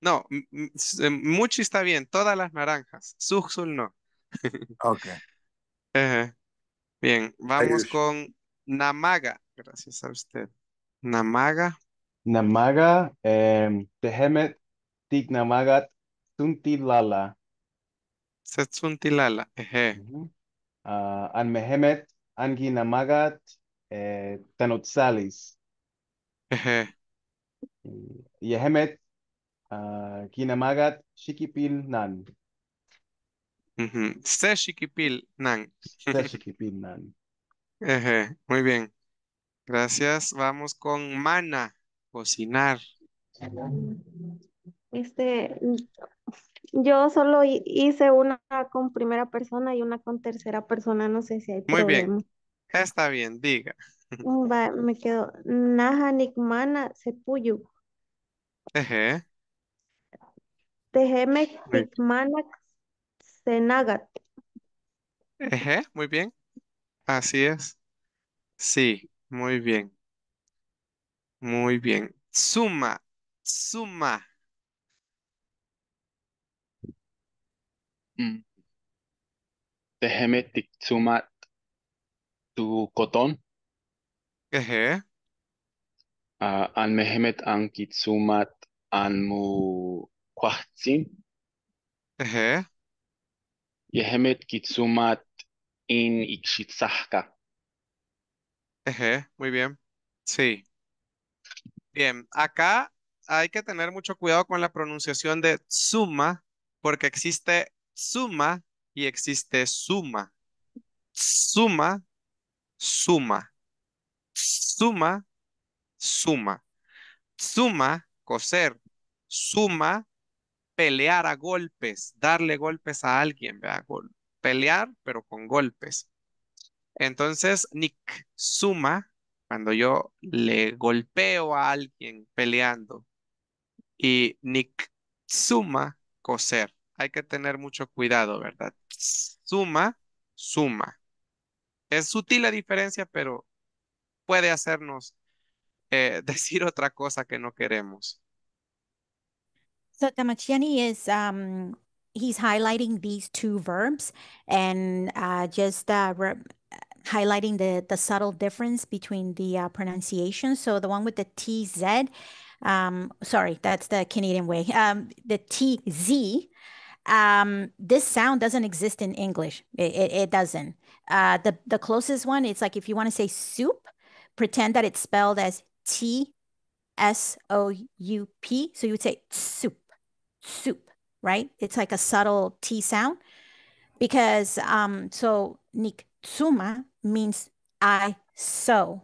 No, eh, mucho está bien, todas las naranjas. Suxul no. ok. Bien, vamos con Namaga. Gracias a usted. Namaga. Namaga, eh, em, Tehemet, Tik Namagat, Tuntilala. Setsuntilala, ah, eje. Angi Namagat, eh, Eje. Yehemet, ah, Kinamagat, Shikipil, Nan. Se Nan. Se Shikipil, Nan. Muy bien. Gracias. Vamos con mana, cocinar. Este, yo solo hice una con primera persona y una con tercera persona, no sé si hay Muy bien. Está bien, diga. Mm, me quedo. Naja Nikmana Sepuyu. Eje. Tejeme Muy, Senagat. Eje, muy bien. Así es. Sí, muy bien. Muy bien. Suma. Suma. Mm. tejeme tic suma tu cotón. Ehe. Ah, an Mehemet an Kitsumat an Mu Kwahtzin. Ehe. Yehemet Kitsumat in Ikshitsahka. ajá muy bien. Sí. Bien, acá hay que tener mucho cuidado con la pronunciación de suma, porque existe suma y existe suma. Suma, suma. Suma, suma. Suma, coser. Suma, pelear a golpes, darle golpes a alguien, pelear, pero con golpes. Entonces, Nick suma cuando yo le golpeo a alguien peleando y Nick suma coser. Hay que tener mucho cuidado, ¿verdad? Suma, suma. Es sutil la diferencia, pero puede hacernos eh, decir otra cosa que no queremos. So Tamachiani is um, he's highlighting these two verbs and uh, just uh, highlighting the the subtle difference between the uh, pronunciation. So the one with the TZ, um, sorry, that's the Canadian way. Um, the TZ, um, this sound doesn't exist in English. It, it, it doesn't. Uh, the the closest one, it's like if you want to say soup, pretend that it's spelled as T S O U P. So you would say soup, soup, right? It's like a subtle T sound because um, so Niksuma means I sow.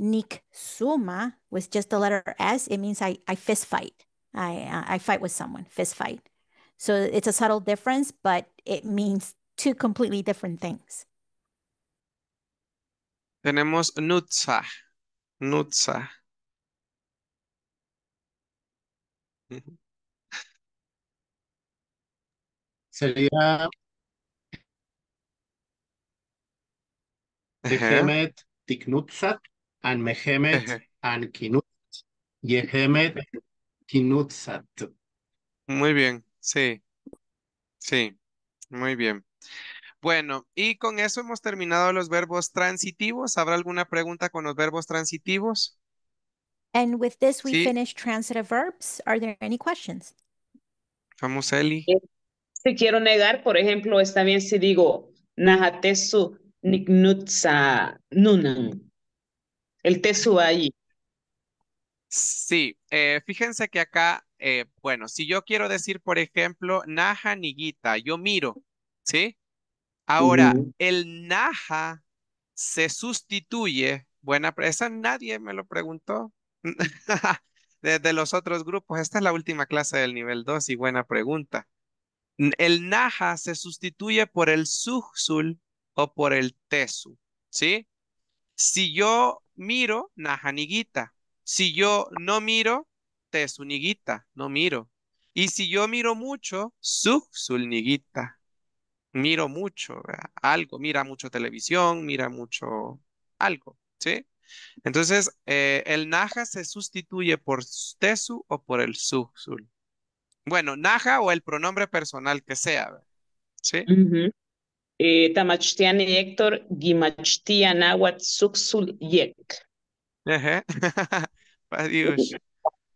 Niksuma was just the letter S. It means I, I fist fight. I, uh, I fight with someone, fist fight. So it's a subtle difference, but it means two completely different things. Tenemos Nutza. Nutza. Sería Mehemet Tiknutzat and Mehemet and Kinutzat. Yehemet Kinutzat. Muy bien, sí. Sí, muy bien. Bueno, y con eso hemos terminado los verbos transitivos. ¿Habrá alguna pregunta con los verbos transitivos? And with this, we sí. finish transitive verbs. Are there any questions? Vamos, Eli. Si quiero negar, por ejemplo, está bien si digo najatesu nunan. El tesu allí. Sí, eh, fíjense que acá, eh, bueno, si yo quiero decir, por ejemplo, naja nigita, yo miro, ¿sí? Ahora, el naja se sustituye. Buena, esa nadie me lo preguntó. Desde los otros grupos, esta es la última clase del nivel 2 y buena pregunta. El naja se sustituye por el Suhsul o por el tesu, ¿sí? Si yo miro, naja niguita. Si yo no miro, tesu niguita, no miro. Y si yo miro mucho, sujsul niguita miro mucho, algo, mira mucho televisión, mira mucho algo, ¿sí? Entonces, eh, el naja se sustituye por tesu o por el Suxul? Bueno, naja o el pronombre personal que sea, ¿sí? Eh, Tamachtian Héctor, gimachtian aguat suxul yek.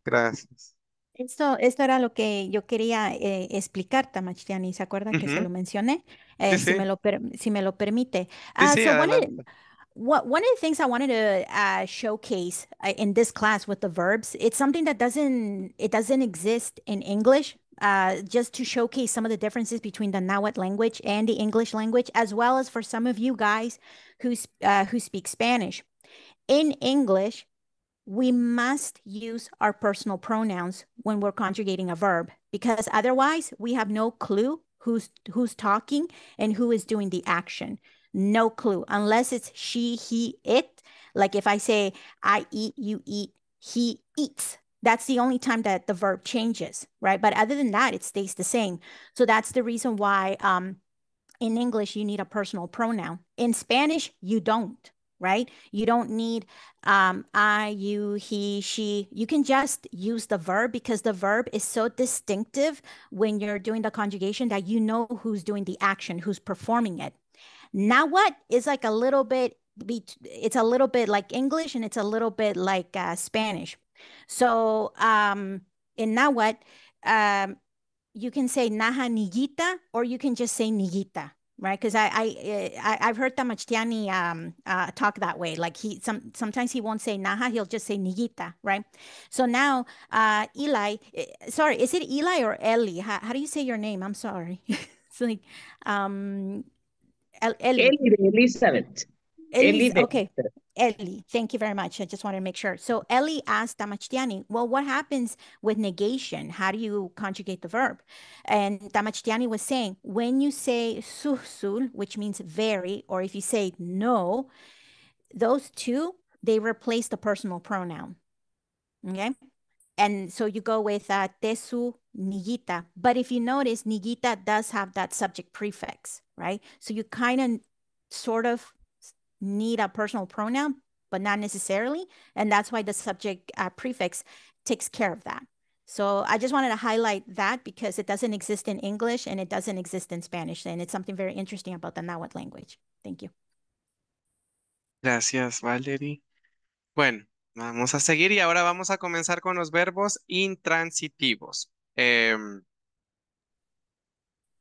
Gracias. Esto, esto era lo que yo quería eh, explicar, ¿Se acuerda que se lo mencioné? Sí, Eh, si sí, lo per- si me lo permite. sí, Uh, sí, so one of, adelante. one of the things I wanted to uh, showcase uh, in this class with the verbs, it's something that doesn't it doesn't exist in English. Uh, just to showcase some of the differences between the Nahuatl language and the English language, as well as for some of you guys who uh, who speak Spanish. In English, we must use our personal pronouns when we're conjugating a verb because otherwise we have no clue who's who's talking and who is doing the action no clue unless it's she he it like if i say i eat you eat he eats that's the only time that the verb changes right but other than that it stays the same so that's the reason why um in english you need a personal pronoun in spanish you don't right? You don't need um, I, you, he, she. You can just use the verb because the verb is so distinctive when you're doing the conjugation that you know who's doing the action, who's performing it. Now, what is like a little bit, it's a little bit like English and it's a little bit like uh, Spanish. So, um, in now what, um, you can say naja nigita or you can just say nigita right? Because I, I eh, I have heard Tamachiani um, uh, talk that way. Like he some sometimes he won't say naha, he'll just say nigita, right? So now uh, Eli, eh, sorry, is it Eli or Eli? How, how do you say your name? I'm sorry. it's like um, El- Eli. Eli Elizabeth. Ellie. Okay. Ellie, thank you very much. I just wanted to make sure. So Ellie asked Tamachtiani, well, what happens with negation? How do you conjugate the verb? And Tamachtiani was saying, when you say suhsul, which means very, or if you say no, those two, they replace the personal pronoun. Okay. And so you go with uh, tesu nigita. But if you notice, nigita does have that subject prefix, right? So you kind of sort of need a personal pronoun, but not necessarily. And that's why the subject uh, prefix takes care of that. So I just wanted to highlight that because it doesn't exist in English and it doesn't exist in Spanish. And it's something very interesting about the Nahuatl language. Thank you. Gracias, Valerie. Bueno, vamos a seguir y ahora vamos a comenzar con los verbos intransitivos. Eh,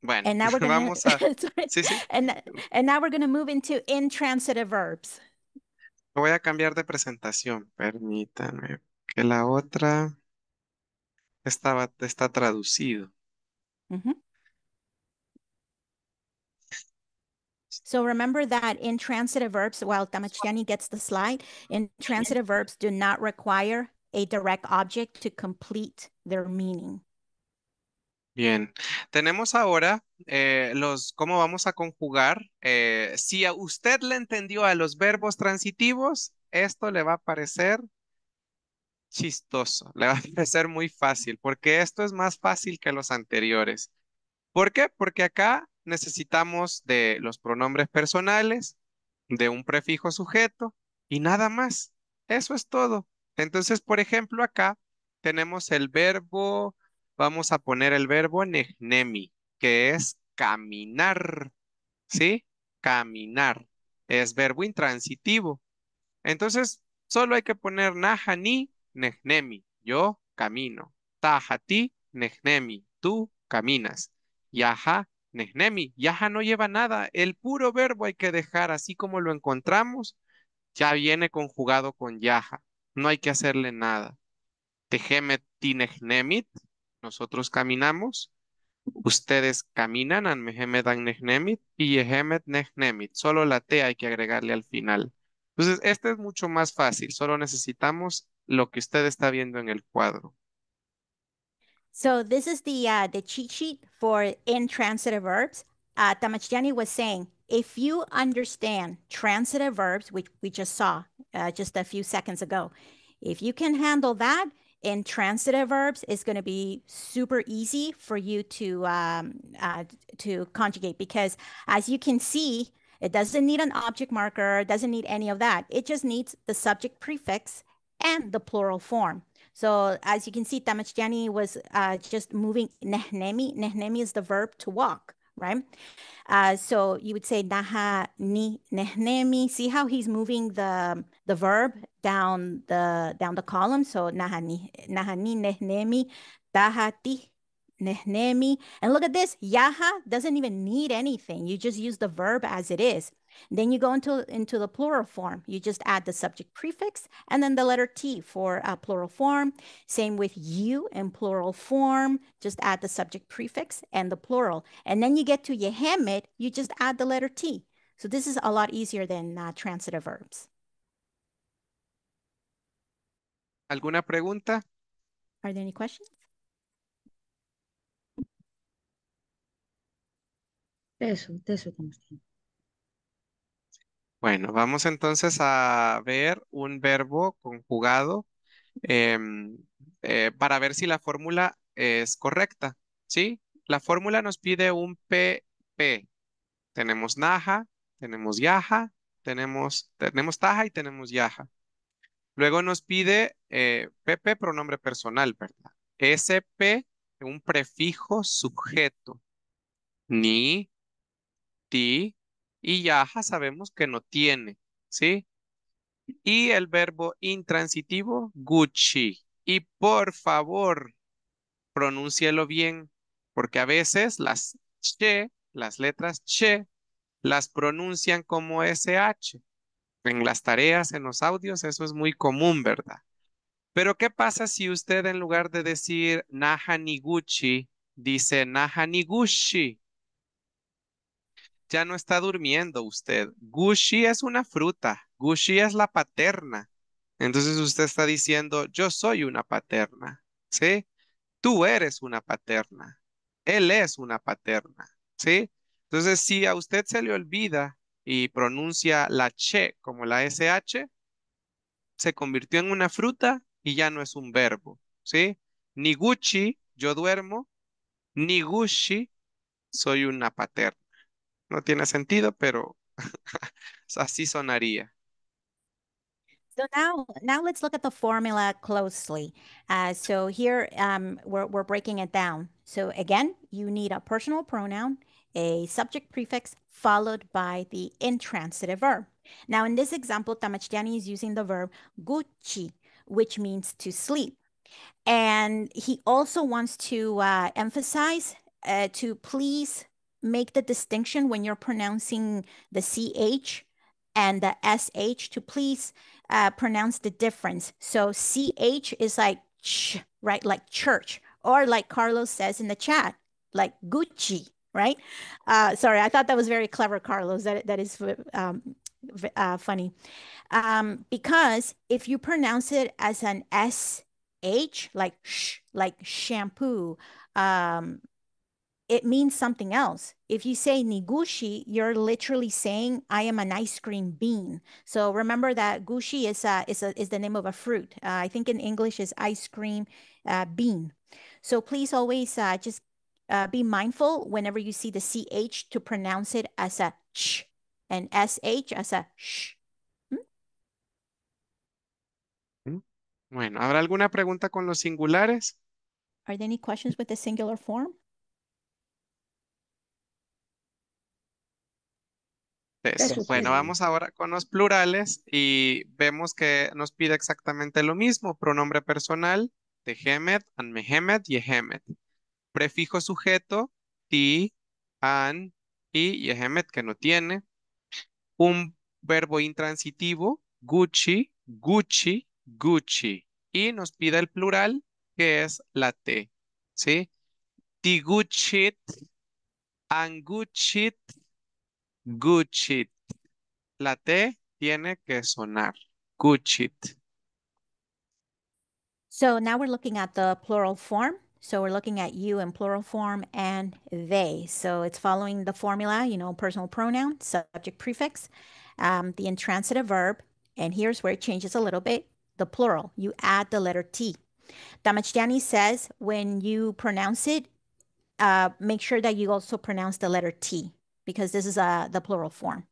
Bueno, and now we're gonna, vamos a... sí, sí. And, and now we're going to move into intransitive verbs. Voy a cambiar de presentación, permítanme, que la otra estaba, está traducido. Uh -huh. So remember that intransitive verbs, while Tamachiani gets the slide, intransitive verbs do not require a direct object to complete their meaning. Bien, tenemos ahora eh, los cómo vamos a conjugar. Eh, si a usted le entendió a los verbos transitivos, esto le va a parecer chistoso, le va a parecer muy fácil, porque esto es más fácil que los anteriores. ¿Por qué? Porque acá necesitamos de los pronombres personales, de un prefijo sujeto y nada más. Eso es todo. Entonces, por ejemplo, acá tenemos el verbo vamos a poner el verbo nehnemi, que es caminar, ¿sí? Caminar. Es verbo intransitivo. Entonces, solo hay que poner nahani, nehnemi. Yo camino. Tahati, nehnemi. Tú caminas. Yaha, nehnemi. Yaha no lleva nada. El puro verbo hay que dejar así como lo encontramos. Ya viene conjugado con yaha. No hay que hacerle nada. Tejemet, tinehnemit, nosotros caminamos. Ustedes caminan, an nechnemit y yehemet nehnemit. Solo la T hay que agregarle al final. Entonces, este es mucho más fácil. Solo necesitamos lo que usted está viendo en el cuadro. So this is the uh, the cheat sheet for intransitive verbs. Uh, Tamachjani was saying, if you understand transitive verbs, which we just saw uh, just a few seconds ago, if you can handle that, in transitive verbs is going to be super easy for you to um, uh, to conjugate because as you can see, it doesn't need an object marker, doesn't need any of that. It just needs the subject prefix and the plural form. So as you can see, Tamachjani was uh, just moving nehnemi. Nehnemi is the verb to walk right? Uh, so you would say naha ni nehnemi. See how he's moving the the verb down the down the column. So naha ni naha ni nehnemi, dahati nehnemi. And look at this, yaha doesn't even need anything. You just use the verb as it is. Then you go into, into the plural form. You just add the subject prefix and then the letter T for a uh, plural form. Same with you in plural form. Just add the subject prefix and the plural. And then you get to Yehemet, you just add the letter T. So this is a lot easier than uh, transitive verbs. ¿Alguna pregunta? Are there any questions? Eso, eso, ¿cómo Bueno, vamos entonces a ver un verbo conjugado em, eh, para ver si la fórmula es correcta, ¿sí? La fórmula nos pide un PP. Tenemos naja, tenemos yaja, tenemos, tenemos taja y tenemos yaja. Luego nos pide PP, eh, pronombre personal, ¿verdad? SP, un prefijo sujeto. Ni, ti, y ya sabemos que no tiene, ¿sí? Y el verbo intransitivo, Gucci. Y por favor, pronúncielo bien, porque a veces las che, las letras che, las pronuncian como sh. En las tareas, en los audios, eso es muy común, ¿verdad? Pero ¿qué pasa si usted en lugar de decir Naha dice Naha ya no está durmiendo usted. Gushi es una fruta. Gushi es la paterna. Entonces usted está diciendo, yo soy una paterna. ¿Sí? Tú eres una paterna. Él es una paterna. ¿Sí? Entonces, si a usted se le olvida y pronuncia la che como la sh, se convirtió en una fruta y ya no es un verbo. ¿Sí? Gucci yo duermo. Ni gushi, soy una paterna. No tiene sentido, pero así sonaría. So now, now let's look at the formula closely. Uh, so here um, we're, we're breaking it down. So again, you need a personal pronoun, a subject prefix, followed by the intransitive verb. Now in this example, Tamachtiani is using the verb gucci, which means to sleep. And he also wants to uh, emphasize uh, to please make the distinction when you're pronouncing the CH and the SH to please uh, pronounce the difference. So CH is like ch, right? Like church, or like Carlos says in the chat, like Gucci, right? Uh, sorry, I thought that was very clever, Carlos. That, that is um, uh, funny. Um, because if you pronounce it as an SH, like sh, like shampoo, um, it means something else. If you say nigushi, you're literally saying I am an ice cream bean. So remember that gushi is a, uh, is a, is the name of a fruit. Uh, I think in English is ice cream uh, bean. So please always uh, just uh, be mindful whenever you see the ch to pronounce it as a ch and sh as a sh. Hmm? hmm? Bueno, ¿habrá alguna pregunta con los singulares? Are there any questions with the singular form? Bueno, vamos ahora con los plurales y vemos que nos pide exactamente lo mismo. Pronombre personal, tehemet, anmehemet, yehemet. Prefijo sujeto, ti, an y yehemet, que no tiene. Un verbo intransitivo, gucci, gucci, gucci. Y nos pide el plural, que es la t, ¿sí? Tiguchit, anguchit, Good cheat. La T tiene que sonar. Good cheat. So now we're looking at the plural form. So we're looking at you in plural form and they. So it's following the formula, you know, personal pronoun, subject prefix, um, the intransitive verb. And here's where it changes a little bit, the plural. You add the letter T. Damachjani says when you pronounce it, uh, make sure that you also pronounce the letter T. because this is uh, the plural form.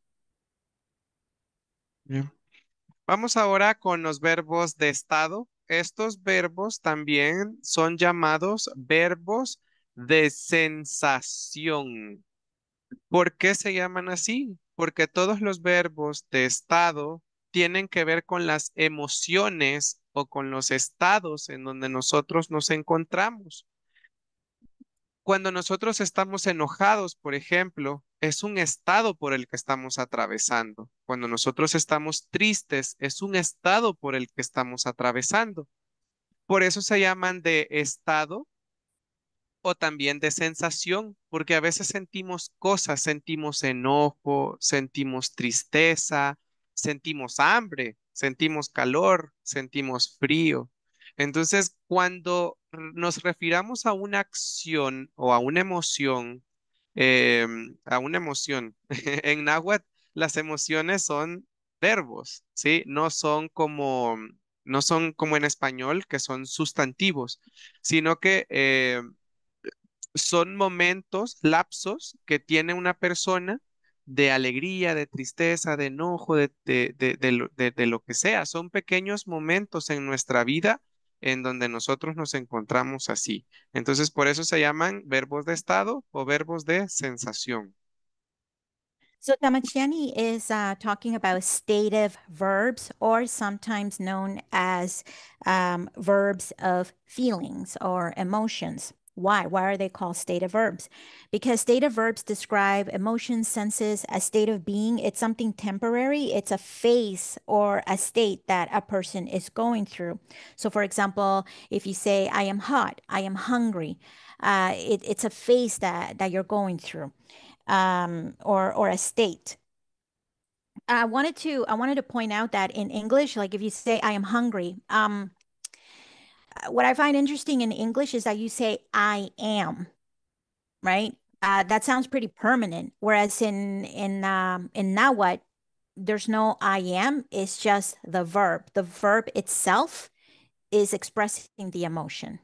Vamos ahora con los verbos de estado. Estos verbos también son llamados verbos de sensación. ¿Por qué se llaman así? Porque todos los verbos de estado tienen que ver con las emociones o con los estados en donde nosotros nos encontramos. Cuando nosotros estamos enojados, por ejemplo, es un estado por el que estamos atravesando. Cuando nosotros estamos tristes, es un estado por el que estamos atravesando. Por eso se llaman de estado o también de sensación, porque a veces sentimos cosas, sentimos enojo, sentimos tristeza, sentimos hambre, sentimos calor, sentimos frío. Entonces, cuando nos refiramos a una acción o a una emoción Em, a una emoción. en náhuatl las emociones son verbos, ¿sí? No son como, no son como en español, que son sustantivos, sino que em, son momentos, lapsos que tiene una persona de alegría, de tristeza, de enojo, de, de, lo que sea. Son pequeños momentos en nuestra vida en donde nosotros nos encontramos así. Entonces, por eso se llaman verbos de estado o verbos de sensación. So Tamachiani is uh, talking about stative verbs or sometimes known as um, verbs of feelings or emotions. Why? Why are they called state of verbs? Because state of verbs describe emotions, senses, a state of being. It's something temporary, it's a phase or a state that a person is going through. So, for example, if you say, I am hot, I am hungry, uh, it, it's a phase that, that you're going through um, or, or a state. I wanted to I wanted to point out that in English, like if you say I am hungry, um, what I find interesting in English is that you say I am, right? Uh, that sounds pretty permanent. Whereas in in um, in Nahuatl, there's no I am. It's just the verb. The verb itself is expressing the emotion.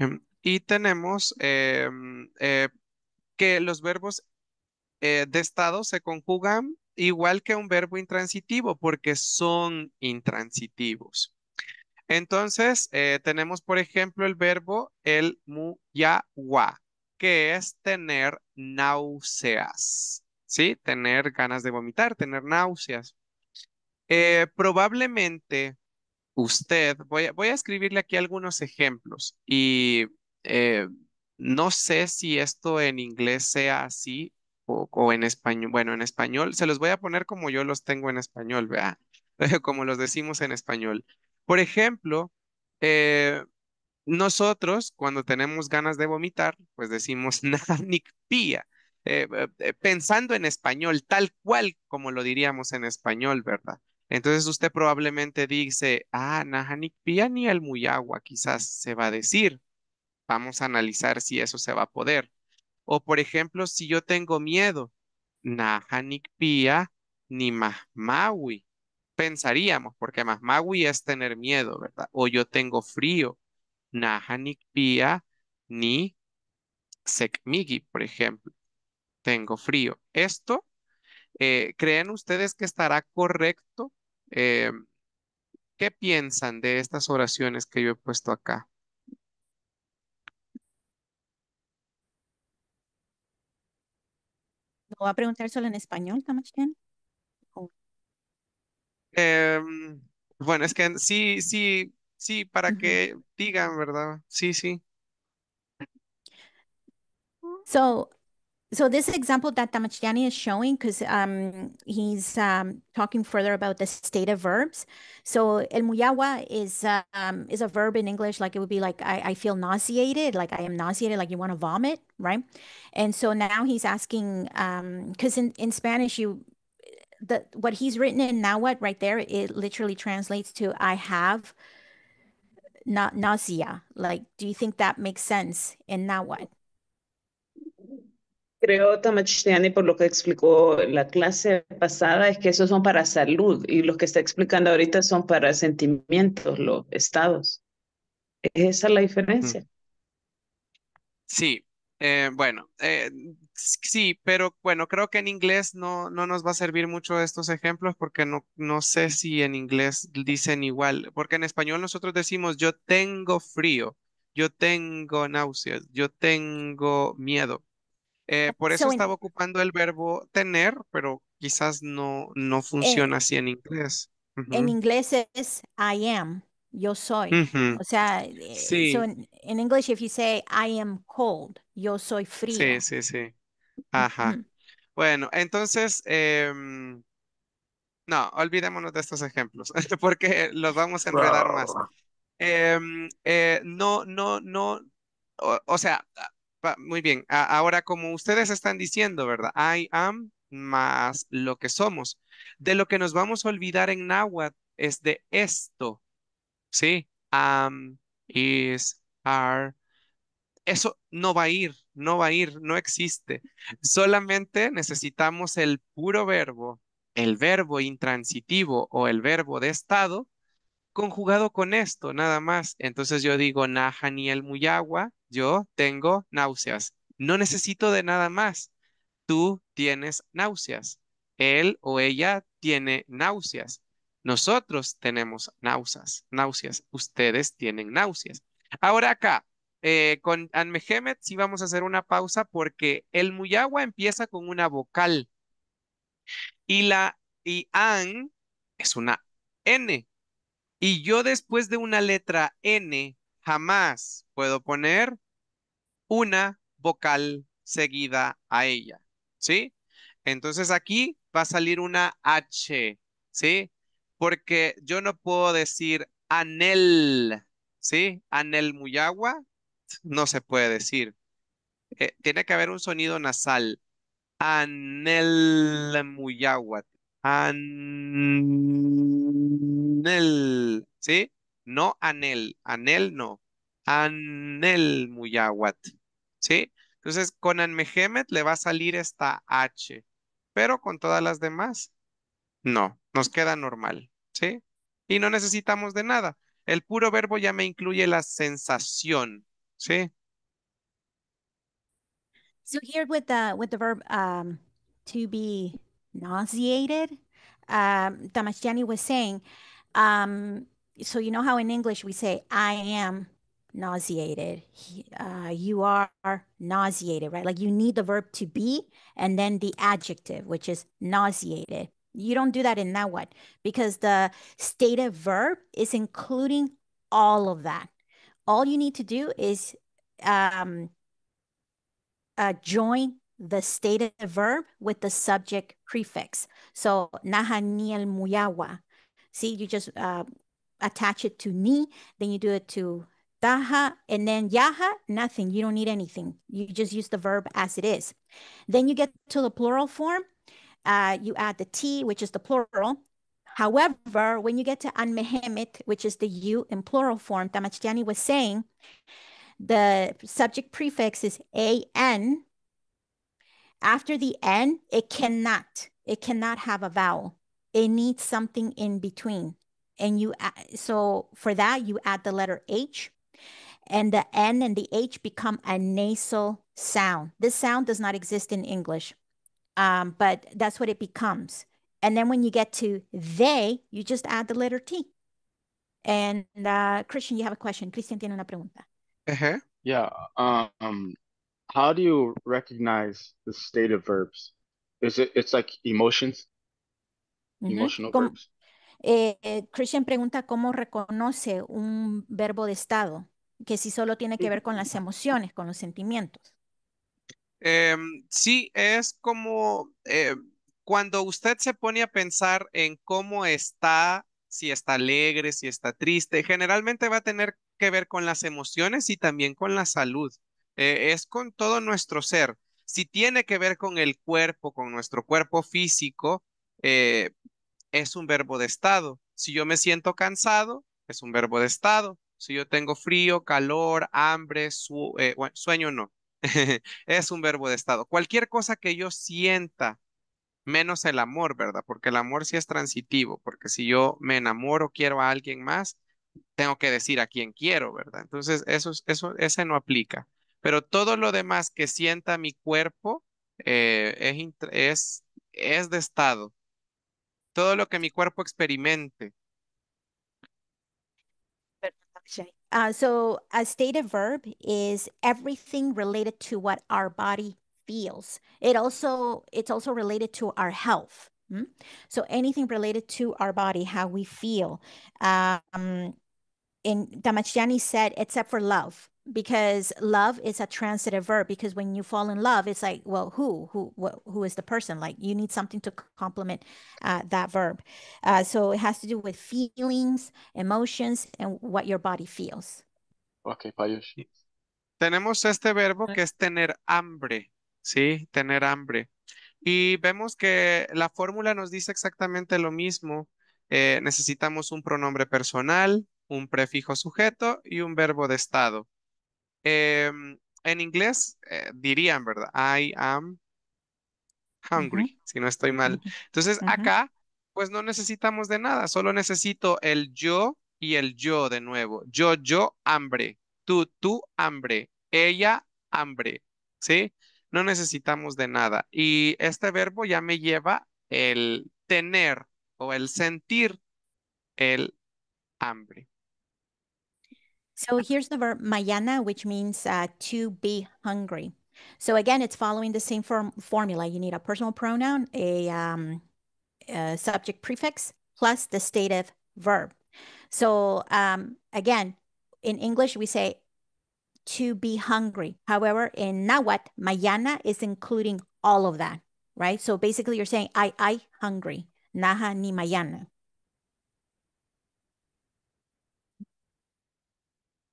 Um, y tenemos eh, eh, que los verbos eh, de estado se conjugan igual que un verbo intransitivo porque son intransitivos. Entonces, eh, tenemos, por ejemplo, el verbo el muyawa, que es tener náuseas, ¿sí? Tener ganas de vomitar, tener náuseas. Eh, probablemente usted, voy a, escribirle aquí algunos ejemplos y eh, no sé si esto en inglés sea así o, o, en español, bueno, en español, se los voy a poner como yo los tengo en español, vea, como los decimos en español. Por ejemplo, eh, nosotros cuando tenemos ganas de vomitar, pues decimos Narnik eh, eh, pensando en español, tal cual como lo diríamos en español, ¿verdad? Entonces usted probablemente dice, ah, Nahanik ni el muyagua, quizás se va a decir. Vamos a analizar si eso se va a poder. O por ejemplo, si yo tengo miedo, Nahanik ni mahmawi pensaríamos, porque más magui es tener miedo, ¿verdad? O yo tengo frío. Naja ni pía ni sekmigi, por ejemplo. Tengo frío. Esto, eh, ¿creen ustedes que estará correcto? Em, ¿Qué piensan de estas oraciones que yo he puesto acá? ¿No va a preguntar solo en español, Tamashken? Eh, bueno, es que sí, sí, sí, para que digan, ¿verdad? Sí, sí. So, so this example that Damachiani is showing, because um, he's um, talking further about the state of verbs. So, el muyawa is uh, um, is a verb in English, like it would be like I, I feel nauseated, like I am nauseated, like you want to vomit, right? And so now he's asking, because um, in, in Spanish you the what he's written in now what right there, it literally translates to I have not na nausea. Like, do you think that makes sense in now what? Creo, Tamachtiani, por lo que explicó la clase pasada, es que esos son para salud y los que está explicando ahorita son para sentimientos, los estados. ¿Es esa la diferencia? Sí, eh, bueno, eh, Sí, pero bueno, creo que en inglés no, no nos va a servir mucho estos ejemplos porque no, no sé si en inglés dicen igual, porque en español nosotros decimos yo tengo frío, yo tengo náuseas, yo tengo miedo. Eh, por eso estaba ocupando el verbo tener, pero quizás no, no eh, funciona así en inglés. En inglés es I am, yo soy. O sea, eh, en so in, English if you say I am cold, yo soy frío. Sí, sí, sí. Ajá. Bueno, entonces, em, no, olvidémonos de estos ejemplos, porque los vamos a enredar más. Em, eh, no, no, no, o, sea, ah, muy bien, ahora como ustedes están diciendo, ¿verdad? I am más lo que somos. De lo que nos vamos a olvidar en náhuatl es de esto, ¿sí? Am, is, are, eso no va a ir, no va a ir, no existe. Solamente necesitamos el puro verbo, el verbo intransitivo o el verbo de estado conjugado con esto, nada más. Entonces yo digo, el Muyagua, yo tengo náuseas. No necesito de nada más. Tú tienes náuseas. Él o ella tiene náuseas. Nosotros tenemos náuseas, náuseas. Ustedes tienen náuseas. Ahora acá, eh, con Anmehemet sí vamos a hacer una pausa porque el Muyagua empieza con una vocal y la y An es una N. Y yo después de una letra N jamás puedo poner una vocal seguida a ella, ¿sí? Entonces aquí va a salir una H, ¿sí? Porque yo no puedo decir anel, ¿sí? Anel Muyagua, no se puede decir. Eh, tiene que haber un sonido nasal. Anel muyawat. Anel. ¿Sí? No anel. Anel no. Anel muyawat. ¿Sí? Entonces, con Anmehemet le va a salir esta H. Pero con todas las demás, no. Nos queda normal. ¿Sí? Y no necesitamos de nada. El puro verbo ya me incluye la sensación. See? So here with the with the verb um, to be nauseated, um, Damashjani was saying, um, so you know how in English we say I am nauseated, he, uh, you are nauseated, right? Like you need the verb to be and then the adjective, which is nauseated. You don't do that in that one because the stated verb is including all of that all you need to do is um, uh, join the stated verb with the subject prefix. So naha muyawa. See, you just uh, attach it to ni, then you do it to taha, and then yaha, nothing. You don't need anything. You just use the verb as it is. Then you get to the plural form. Uh, you add the t, which is the plural, However, when you get to an Mehmet, which is the you in plural form, Damachjani was saying, the subject prefix is an. After the n, it cannot, it cannot have a vowel. It needs something in between. And you, so for that, you add the letter h and the N and the H become a nasal sound. This sound does not exist in English, um, but that's what it becomes. And then when you get to they, you just add the letter T. And uh, Christian, you have a question. Christian tiene una pregunta. Uh Yeah. Um, how do you recognize the state of verbs? Is it, it's like emotions? Emotional verbs? Eh, eh, Christian pregunta cómo reconoce un verbo de estado, que si solo tiene que ver con las emociones, con los sentimientos. Em, sí, es como eh, cuando usted se pone a pensar en cómo está, si está alegre, si está triste, generalmente va a tener que ver con las emociones y también con la salud. Eh, es con todo nuestro ser. Si tiene que ver con el cuerpo, con nuestro cuerpo físico, eh, es un verbo de estado. Si yo me siento cansado, es un verbo de estado. Si yo tengo frío, calor, hambre, eh, sueño, no. es un verbo de estado. Cualquier cosa que yo sienta menos el amor, ¿verdad? Porque el amor sí es transitivo, porque si yo me enamoro, quiero a alguien más, tengo que decir a quién quiero, ¿verdad? Entonces, eso, eso, ese no aplica. Pero todo lo demás que sienta mi cuerpo eh, es, es, es de estado. Todo lo que mi cuerpo experimente. Ah, so, a state verb is everything related to what our body feels. It also it's also related to our health. Hmm? So anything related to our body, how we feel. Um, and said, except for love, because love is a transitive verb. Because when you fall in love, it's like, well, who, who, wh- who is the person? Like you need something to complement uh, that verb. Uh, so it has to do with feelings, emotions, and what your body feels. Okay, Payush. Tenemos este verbo que es tener hambre. ¿sí? Tener hambre. Y vemos que la fórmula nos dice exactamente lo mismo. Eh, necesitamos un pronombre personal, un prefijo sujeto y un verbo de estado. Em, en inglés eh, dirían, ¿verdad? I am hungry, si no estoy mal. Entonces acá, pues no necesitamos de nada, solo necesito el yo y el yo de nuevo. Yo, yo, hambre. Tú, tú, hambre. Ella, hambre. ¿Sí? no necesitamos de nada. Y este verbo ya me lleva el tener o el sentir el hambre. So here's the verb mayana, which means uh, to be hungry. So again, it's following the same form formula. You need a personal pronoun, a, um, a subject prefix, plus the stative verb. So um, again, in English, we say to be hungry. However, in Nahuatl, mayana is including all of that, right? So basically you're saying, I, I hungry, naha ni mayana.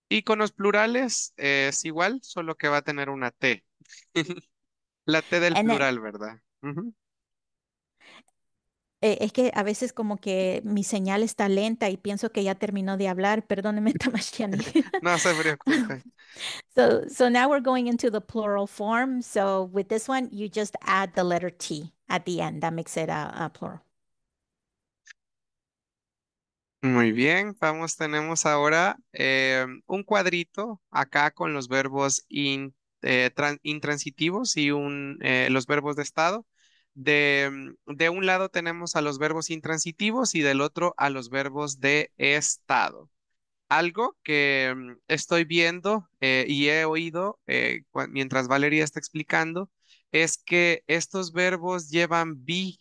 Y con los plurales eh, es igual, solo que va a tener una T. La T del and plural, then, ¿verdad? Uh -huh. Eh, es que a veces como que mi señal está lenta y pienso que ya terminó de hablar. Perdóneme, Tamashiani. no se preocupe. So, now we're going into the plural form. So with this one, you just add the letter T at the end. That makes it a, plural. Muy bien, vamos, tenemos ahora eh, un cuadrito acá con los verbos in, eh, intransitivos y un, eh, los verbos de estado. De, mm, de un lado tenemos a los verbos intransitivos y del otro a los verbos de estado algo que mm, estoy viendo eh, y he oído eh, mientras Valeria está explicando es que estos verbos llevan be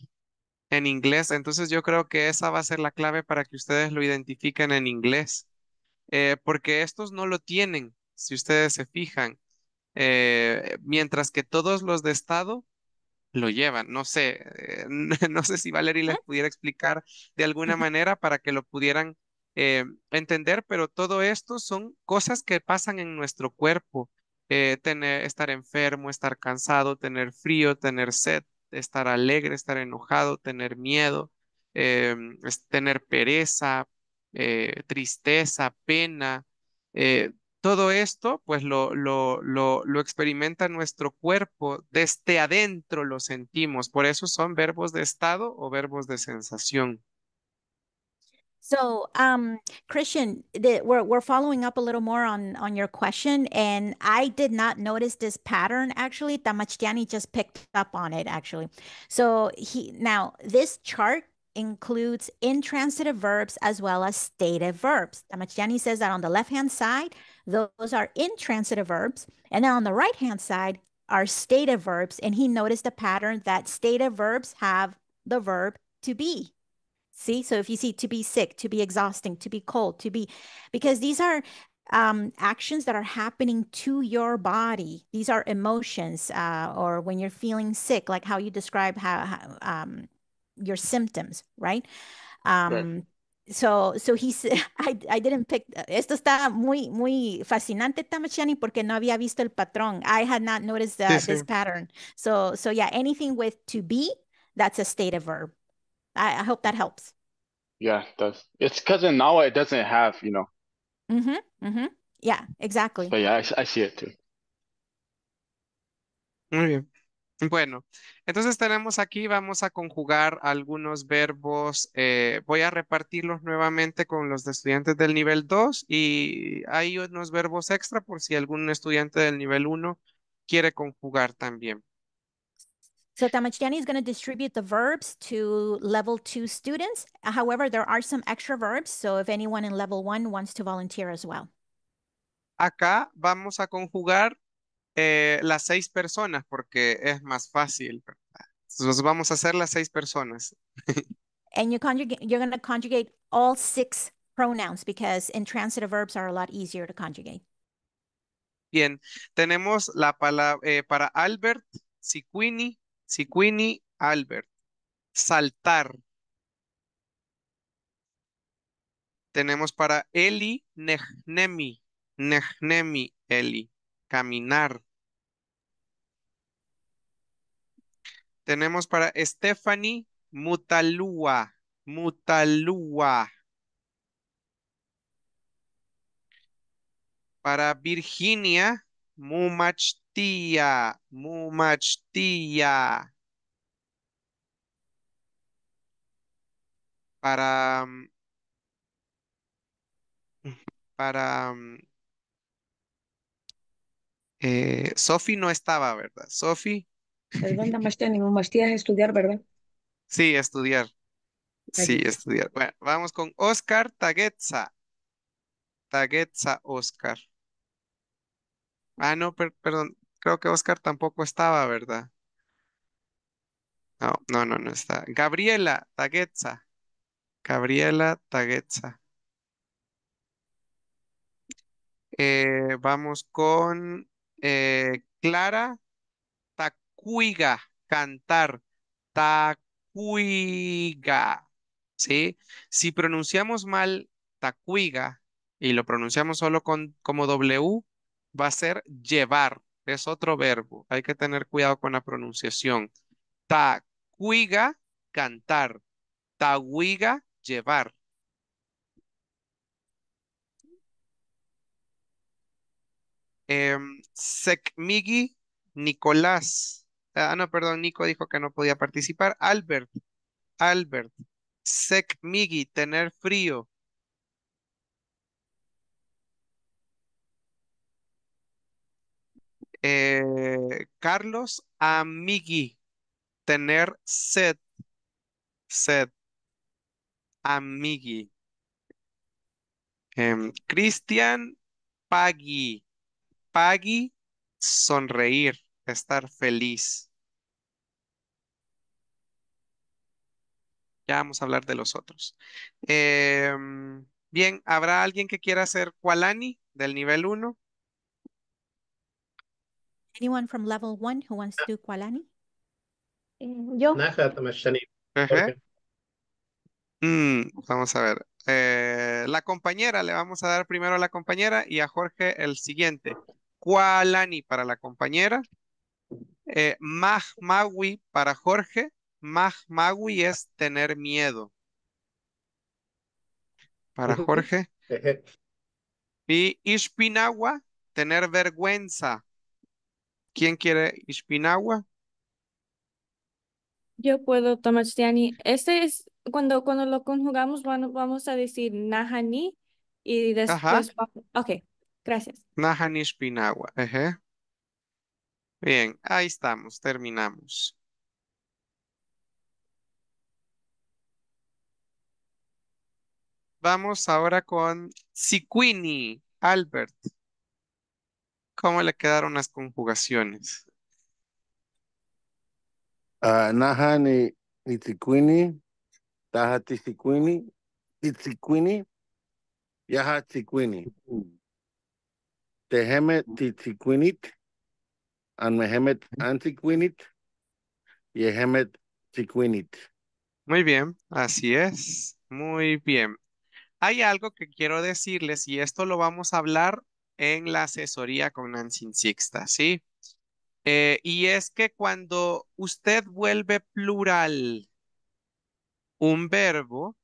en inglés, entonces yo creo que esa va a ser la clave para que ustedes lo identifiquen en inglés, eh, porque estos no lo tienen, si ustedes se fijan, mientras que todos los de estado lo llevan. No sé, eh, no sé si Valerie les pudiera explicar de alguna manera para que lo pudieran eh, entender, pero todo esto son cosas que pasan en nuestro cuerpo. Eh, tener, estar enfermo, estar cansado, tener frío, tener sed, estar alegre, estar enojado, tener miedo, tener pereza, tristeza, pena. Todo esto, pues lo, lo, lo, lo experimenta nuestro cuerpo, desde adentro lo sentimos. Por eso son verbos de estado o verbos de sensación. So, um, Christian, the, we're we're following up a little more on on your question, and I did not notice this pattern actually. Tamachtiani just picked up on it actually. So he now this chart includes intransitive verbs as well as stative verbs. Tamachtiani says that on the left hand side, those are intransitive verbs. And then on the right hand side are stative verbs. And he noticed a pattern that stative verbs have the verb to be. See, so if you see to be sick, to be exhausting, to be cold, to be, because these are um, actions that are happening to your body. These are emotions, uh, or when you're feeling sick, like how you describe how, how um, your symptoms, right? Um, right. So, so he said, I, I didn't pick, esto está muy, muy fascinante, Tamashani, porque no había visto el patrón. I had not noticed uh, sí. this pattern. So, so yeah, anything with to be, that's a state of verb. I, I hope that helps. Yeah, it does. It's because in Nawa, it doesn't have, you know. Mm-hmm, mm-hmm. Yeah, exactly. But yeah, I, I see it too. Muy bien. Bueno, entonces tenemos aquí, vamos a conjugar algunos verbos. Eh, voy a repartirlos nuevamente con los de estudiantes del nivel 2 y hay unos verbos extra por si algún estudiante del nivel 1 quiere conjugar también. So Tamachiani is going to distribute the verbs to level 2 students. However, there are some extra verbs, so if anyone in level 1 wants to volunteer as well. Acá vamos a conjugar eh, las seis personas porque es más fácil. Entonces vamos a hacer las seis personas. and you conjugate, you're going to conjugate all six pronouns because intransitive verbs are a lot easier to conjugate. Bien, tenemos la palabra eh, para Albert, Siquini, Siquini, Albert. Saltar. Tenemos para Eli, Nehnemi, Nehnemi, Eli caminar. Tenemos para Stephanie Mutalúa. Mutalúa. Para Virginia, Mumachtia. Mumachtia. Para... Mm, para... Mm, eh, no estaba, ¿verdad? Sophie. Perdón, a estudiar, ¿verdad? Sí, estudiar. Sí, estudiar. Bueno, vamos con Oscar Taguetza. Taguetza Oscar. Ah, no, perdón. Creo que Oscar tampoco estaba, ¿verdad? No, no, no, no está. Gabriela Taguetza. Gabriela Taguetza. Eh, vamos con eh, Clara Tacuiga, cantar, Tacuiga, ¿sí? Si pronunciamos mal Tacuiga y lo pronunciamos solo con, como W, va a ser llevar, es otro verbo, hay que tener cuidado con la pronunciación. Tacuiga, cantar, Tahuiga, llevar. Em, Sekmigi Nicolás. Ah, no, perdón, Nico dijo que no podía participar. Albert. Albert. Sekmigi, tener frío. Eh, Carlos Amigui, tener sed, sed, Amigui. Em, Cristian Pagui, Paggy, sonreír, estar feliz. Ya vamos a hablar de los otros. Em, bien, ¿habrá alguien que quiera hacer Kualani del nivel 1? Anyone from level 1 who wants to do Kualani? Mm, yo. Mm, vamos a ver. Eh, la compañera, le vamos a dar primero a la compañera y a Jorge el siguiente. Kualani para la compañera, eh, para Jorge, Mahmawi es tener miedo. Para Jorge. Y Ispinagua, tener vergüenza. ¿Quién quiere Ispinagua? Yo puedo, tomar Este es cuando, cuando lo conjugamos, vamos a decir Nahani y después. Ok. Gracias. Nahanish Pinagua. Ajá. Bien, ahí estamos, terminamos. Vamos ahora con Siquini, Albert. ¿Cómo le quedaron las conjugaciones? Uh, Nahani y Siquini, Tahati Siquini, Itziquini, yahat Siquini. Antiquinit, Yehemet Tiquinit. Muy bien, así es. Muy bien. Hay algo que quiero decirles y esto lo vamos a hablar en la asesoría con Nancy Sixta, ¿sí? Eh, y es que cuando usted vuelve plural un verbo,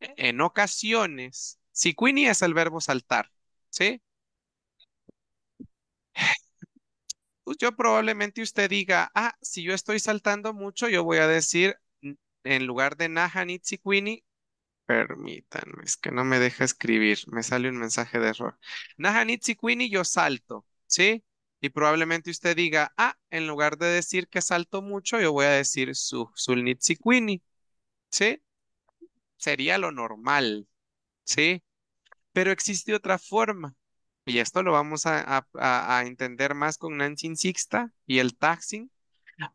en ocasiones, si es el verbo saltar, ¿Sí? Pues, yo probablemente usted diga, ah, si yo estoy saltando mucho, yo voy a decir, en lugar de Naha permítanme, es que no me deja escribir, me sale un mensaje de error. Naha yo salto, ¿sí? Y probablemente usted diga, ah, en lugar de decir que salto mucho, yo voy a decir su, ¿sí? Sería lo normal, ¿sí? Pero existe otra forma, y esto lo vamos a, entender más con Nancy Sixta y el taxing,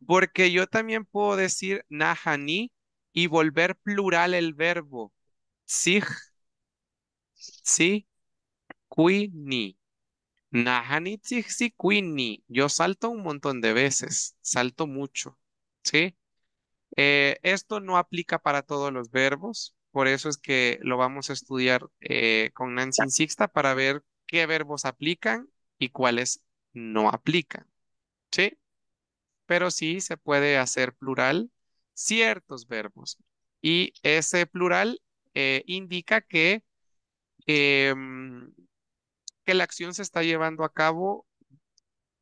porque yo también puedo decir Nahani y volver plural el verbo. Sig, si, kui, ni. Nahani, si kui, ni. Yo salto un montón de veces, salto mucho, ¿sí? Eh, esto no aplica para todos los verbos, por eso es que lo vamos a estudiar eh, con Nancy en para ver qué verbos aplican y cuáles no aplican. ¿Sí? Pero sí se puede hacer plural ciertos verbos. Y ese plural eh, indica que, em, que la acción se está llevando a cabo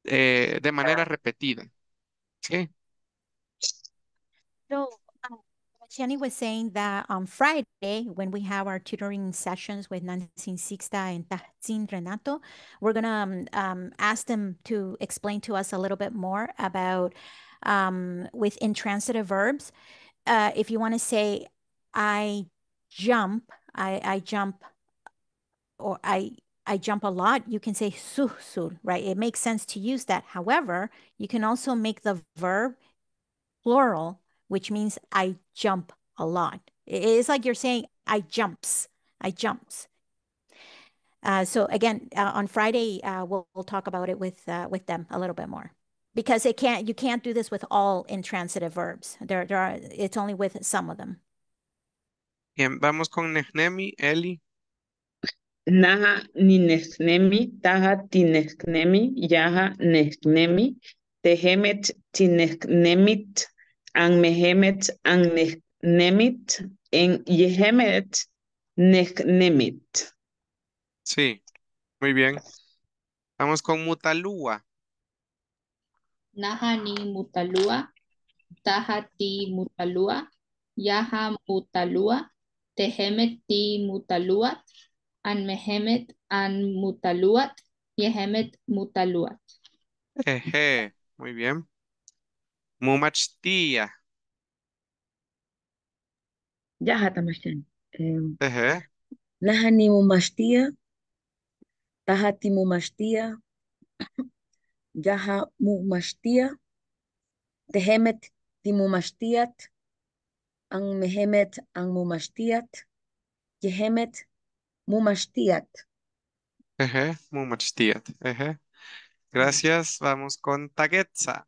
eh, de manera repetida. ¿Sí? No, Shani was saying that on Friday, when we have our tutoring sessions with Nancy Sixta and Tahsin Renato, we're going to um, um, ask them to explain to us a little bit more about um, with intransitive verbs. Uh, if you want to say, I jump, I, I jump, or I I jump a lot, you can say suhsur, right? It makes sense to use that. However, you can also make the verb plural which means I jump a lot. It's like you're saying, I jumps, I jumps. Uh, so again, uh, on Friday, uh, we'll, we'll talk about it with uh, with them a little bit more because it can't you can't do this with all intransitive verbs. There, there are it's only with some of them. Bien, vamos con Nehnemi, Eli. Naha ninesnemi, taha ti tinesnemi, yaha nesnemi, tehemet ti tinesnemit, an Mehemet Nemit en Yehemet Nemit. Sí, muy bien. Vamos con Mutalua. Nahani Mutalua, Tahati Mutalua, Yaha Mutalua, Tehemet Ti Mutalúa, An Mehemet An mutaluat Yehemet mutaluat Eje, muy bien. Mumachtía. Ya, Tamashtán. Em, Ajá. Nahani taha Tahati mumastía. Yaha mumastía. Tehemet timumastiat. Ang mehemet ang Yehemet mumastiat. Ajá, mumastiat. Eh, Gracias. Vamos con Tagetza.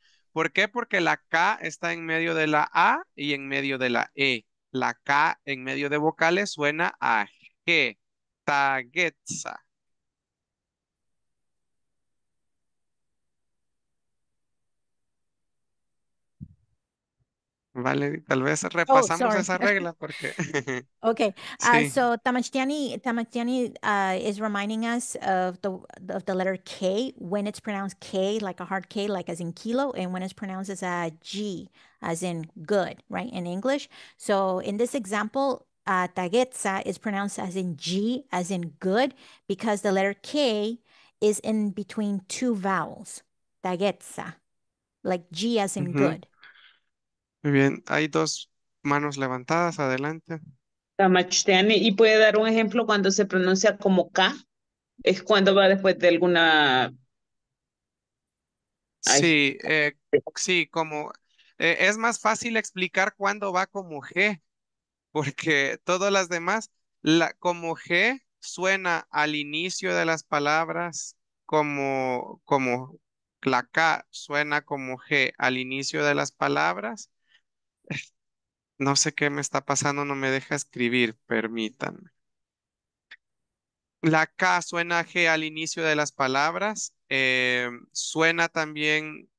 ¿Por qué? Porque la K está en medio de la A y en medio de la E. La K en medio de vocales suena a G. Tagetza. Vale, tal vez oh, repasamos oh, esa regla porque... okay, uh, sí. so Tamachiani, Tamachiani uh, is reminding us of the, of the letter K when it's pronounced K, like a hard K, like as in kilo, and when it's pronounced as a G, as in good, right, in English. So in this example, uh, Tagetsa is pronounced as in G, as in good, because the letter K is in between two vowels, Tagetsa, like G as in mm -hmm. good. Muy bien, hay dos manos levantadas, adelante. y puede dar un ejemplo cuando se pronuncia como K, es cuando va después de alguna... Sí, eh, sí, como eh, es más fácil explicar cuando va como G, porque todas las demás, la, como G suena al inicio de las palabras, como, como la K suena como G al inicio de las palabras no sé qué me está pasando, no me deja escribir, permítanme. La K suena G al inicio de las palabras. Eh, suena también,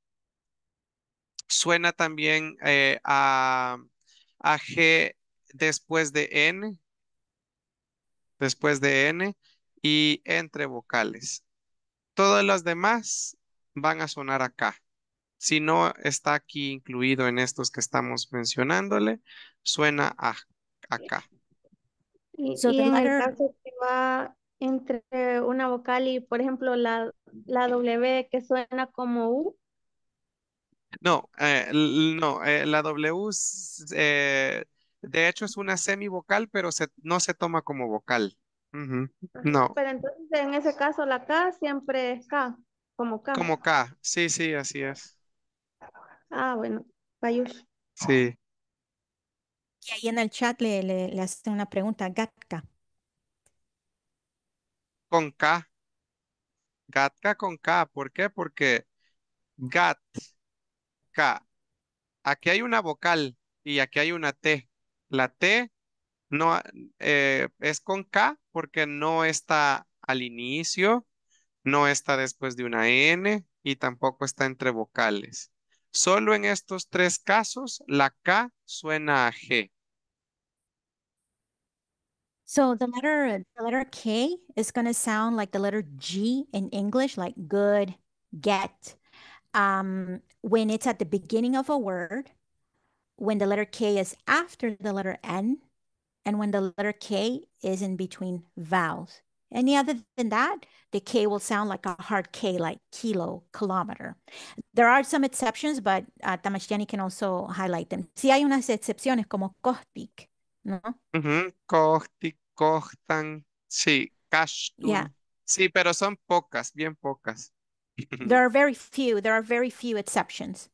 suena también eh, a, G después de N. Después de N y entre vocales. Todas las demás van a sonar acá. Si no está aquí incluido en estos que estamos mencionándole, suena a acá. Y, el caso que va entre una vocal y, por ejemplo, la, la W que suena como U. No, eh, no, eh, la W eh, de hecho es una semivocal, pero no se toma como vocal. Ah, no. Pero entonces en ese caso la K siempre es K, como K. Como K, sí, sí, así es. Ah, bueno, Bayul. Sí. Y ahí en el chat le, le, una pregunta, Gatka. Con K. Gatka con K. ¿Por qué? Porque Gat, K. Aquí hay una vocal y aquí hay una T. La T no eh, es con K porque no está al inicio, no está después de una N y tampoco está entre vocales. Solo en estos tres casos, la K suena a G. So the letter, the letter K is going to sound like the letter G in English, like good, get. Um, when it's at the beginning of a word, when the letter K is after the letter N, and when the letter K is in between vowels. Any other than that, the K will sound like a hard K, like kilo, kilometer. There are some exceptions, but uh, can also highlight them. Sí hay unas excepciones como Kostik, ¿no? Uh -huh. sí, Kashtun. Yeah. Sí, pero son pocas, bien pocas. there are very few, there are very few exceptions.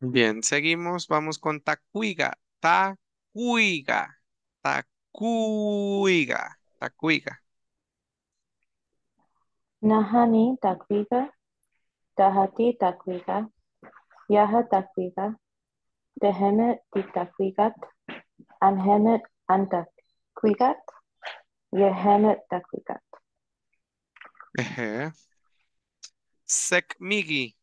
Bien, seguimos, vamos con Tacuiga, Tacuiga, Tacuiga. tacuiga, tacuiga. Nahani tacuiga, tahati tacuiga, yaha tacuiga, dehemet tacuigat, anhemet antacuigat, yehemet tacuigat. Sek migi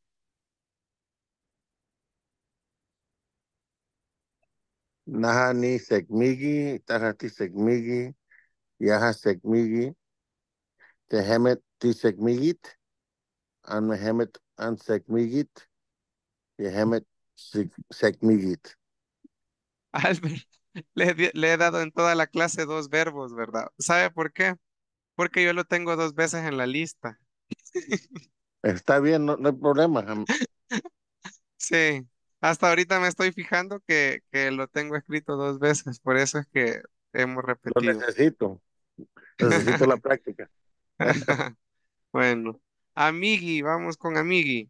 Nahani Segmigi, Tahati Segmigi, Yaha Segmigi, Tehemet Tisegmigit, An Mehemet An Segmigit, Yehemet Segmigit. Albert, le, le he dado en toda la clase dos verbos, ¿verdad? ¿Sabe por qué? Porque yo lo tengo dos veces en la lista. Está bien, no, no hay problema. Sí. Hasta ahorita me estoy fijando que, lo tengo escrito dos veces, por eso es que hemos repetido. Lo necesito. Necesito la práctica. bueno, amigui, vamos con amigui.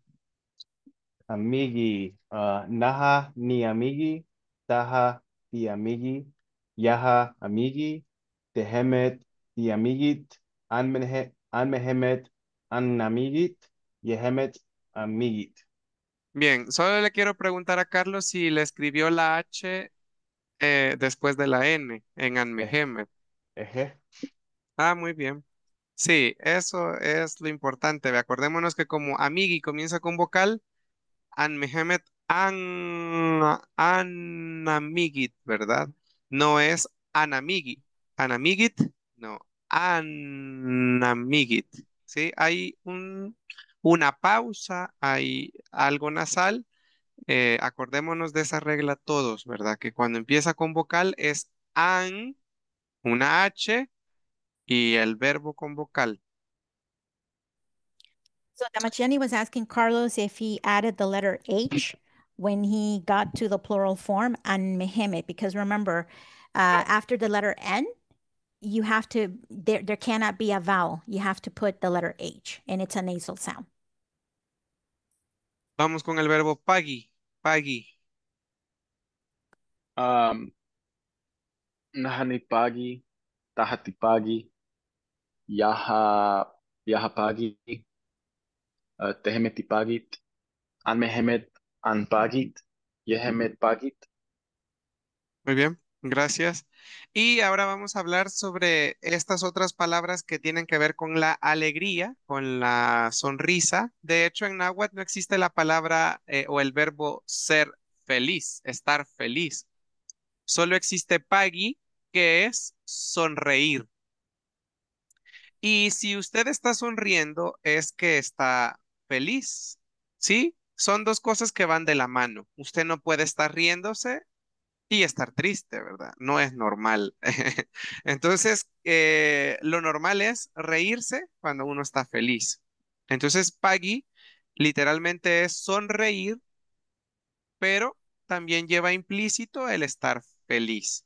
Amigui, uh, naja ni amigui, taja y amigui, yaja amigui, tehemet ti amigit, anmehemet an yehemet amigit. Bien, solo le quiero preguntar a Carlos si le escribió la H eh, después de la N en Anmehemet. Ah, muy bien. Sí, eso es lo importante. Acordémonos que como amigui comienza con vocal, Anmehemet an, anamigit, ¿verdad? No es anamigi. Anamigit, no, anamigit. ¿Sí? Hay un una pausa, hay algo nasal. Eh, acordémonos de esa regla todos, ¿verdad? Que cuando empieza con vocal es an, una H y el verbo con vocal. So Damachiani was asking Carlos if he added the letter H when he got to the plural form and mehemet, because remember, uh, after the letter N, you have to, there, there cannot be a vowel. You have to put the letter H and it's a nasal sound. Vamos con el verbo pagi. pagi, Um, tajati pagi, yaha, pagi, eh, tehemeti pagit, anmehemet anpagit, pagit. Muy bien, gracias. Y ahora vamos a hablar sobre estas otras palabras que tienen que ver con la alegría, con la sonrisa. De hecho, en náhuatl no existe la palabra eh, o el verbo ser feliz, estar feliz. Solo existe pagui, que es sonreír. Y si usted está sonriendo, es que está feliz. ¿Sí? Son dos cosas que van de la mano. Usted no puede estar riéndose y estar triste, ¿verdad? No es normal. Entonces, eh, lo normal es reírse cuando uno está feliz. Entonces, pagui literalmente es sonreír, pero también lleva implícito el estar feliz.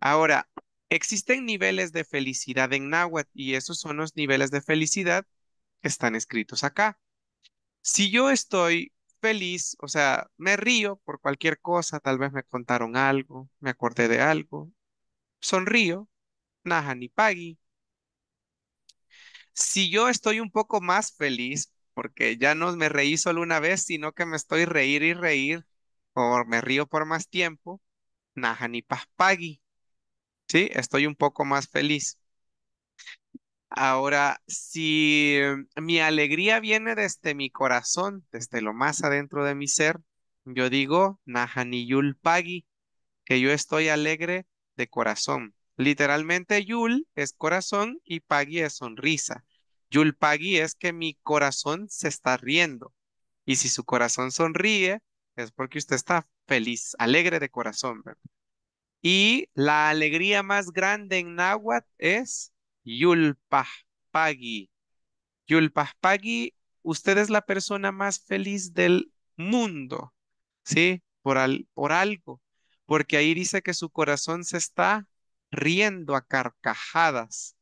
Ahora, existen niveles de felicidad en náhuatl y esos son los niveles de felicidad que están escritos acá. Si yo estoy feliz, o sea, me río por cualquier cosa, tal vez me contaron algo, me acordé de algo, sonrío, naja ni Si yo estoy un poco más feliz, porque ya no me reí solo una vez, sino que me estoy reír y reír, o me río por más tiempo, naja ni Sí, estoy un poco más feliz. Ahora, si mm, mi alegría viene desde mi corazón, desde lo más adentro de mi ser, yo digo Yul Pagi, que yo estoy alegre de corazón. Literalmente, Yul es corazón y Pagi es sonrisa. Yul Pagi es que mi corazón se está riendo. Y si su corazón sonríe, es porque usted está feliz, alegre de corazón. Y la alegría más grande en Nahuatl es yulpa Pagi, usted es la persona más feliz del mundo, ¿sí? Por, al, por algo, porque ahí dice que su corazón se está riendo a carcajadas.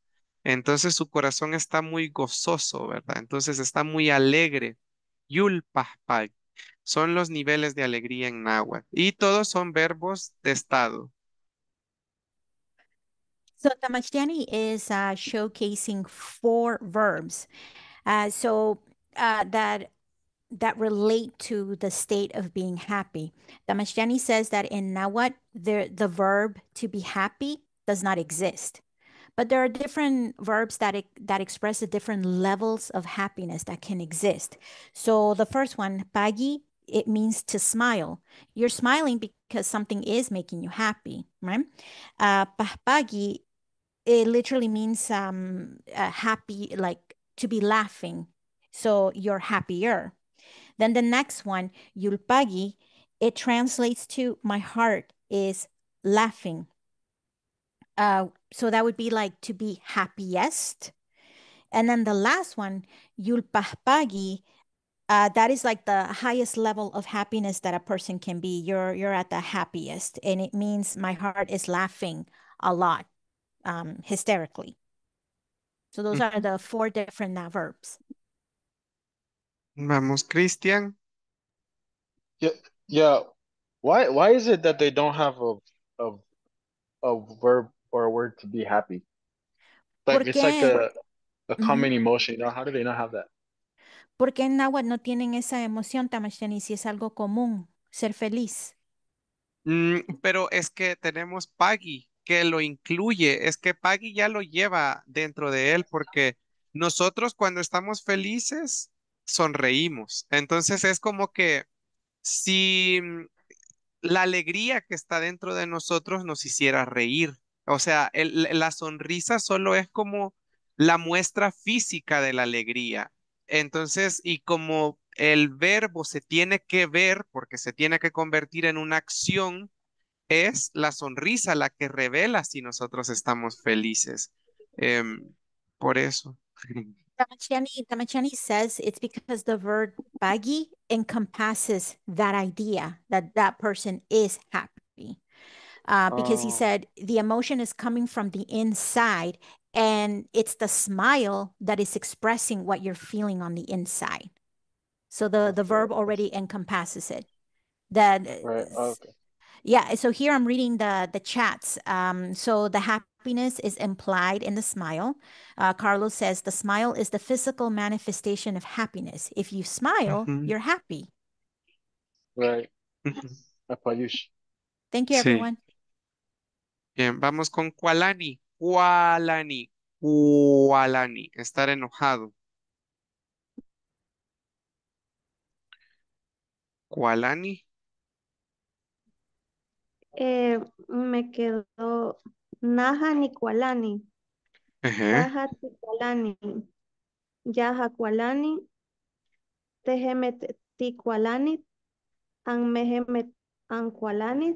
Entonces su corazón está muy gozoso, ¿verdad? Entonces está muy alegre. Pagi, Son los niveles de alegría en náhuatl. Y todos son verbos de estado. So Tamajtani is uh, showcasing four verbs. Uh, so uh, that that relate to the state of being happy. Damashjani says that in Nawat, the, the verb to be happy does not exist. But there are different verbs that, that express the different levels of happiness that can exist. So the first one, pagi, it means to smile. You're smiling because something is making you happy, right? Uh, pahpagi it literally means um, uh, happy, like to be laughing. So you're happier. Then the next one, Yulpagi, it translates to my heart is laughing. Uh, so that would be like to be happiest. And then the last one, Yulpahpagi, uh, that is like the highest level of happiness that a person can be. You're you're at the happiest, and it means my heart is laughing a lot um, hysterically. So those mm. are the four different uh, verbs. Vamos, Christian. Yeah, yeah. Why why is it that they don't have a a, a verb or a word to be happy? Like Porque... it's like a a common mm -hmm. emotion. You know, how do they not have that? Porque en náhuatl no tienen esa emoción, Tamashani, si es algo común, ser feliz. Mm, pero es que tenemos pagi, que lo incluye, es que Paggy ya lo lleva dentro de él porque nosotros cuando estamos felices sonreímos. Entonces es como que si mm, la alegría que está dentro de nosotros nos hiciera reír. O sea, la sonrisa solo es como la muestra física de la alegría. Entonces, y como el verbo se tiene que ver porque se tiene que convertir en una acción, es la sonrisa la que revela si nosotros estamos felices. por eso. Damachani, says it's because the verb baggy encompasses that idea that that person is happy. Uh, because oh. he said the emotion is coming from the inside and it's the smile that is expressing what you're feeling on the inside. So the, the verb already encompasses it. That right. okay yeah so here i'm reading the the chats um, so the happiness is implied in the smile uh, carlos says the smile is the physical manifestation of happiness if you smile mm -hmm. you're happy right mm-hmm. thank you everyone sí. bien vamos con Kualani Kualani Kualani estar enojado Kualani eh, me quedó Naja Nicolani Naja Ticualani. Yaja Kualani. Tejemet kualani. ang mehemet an Kualani.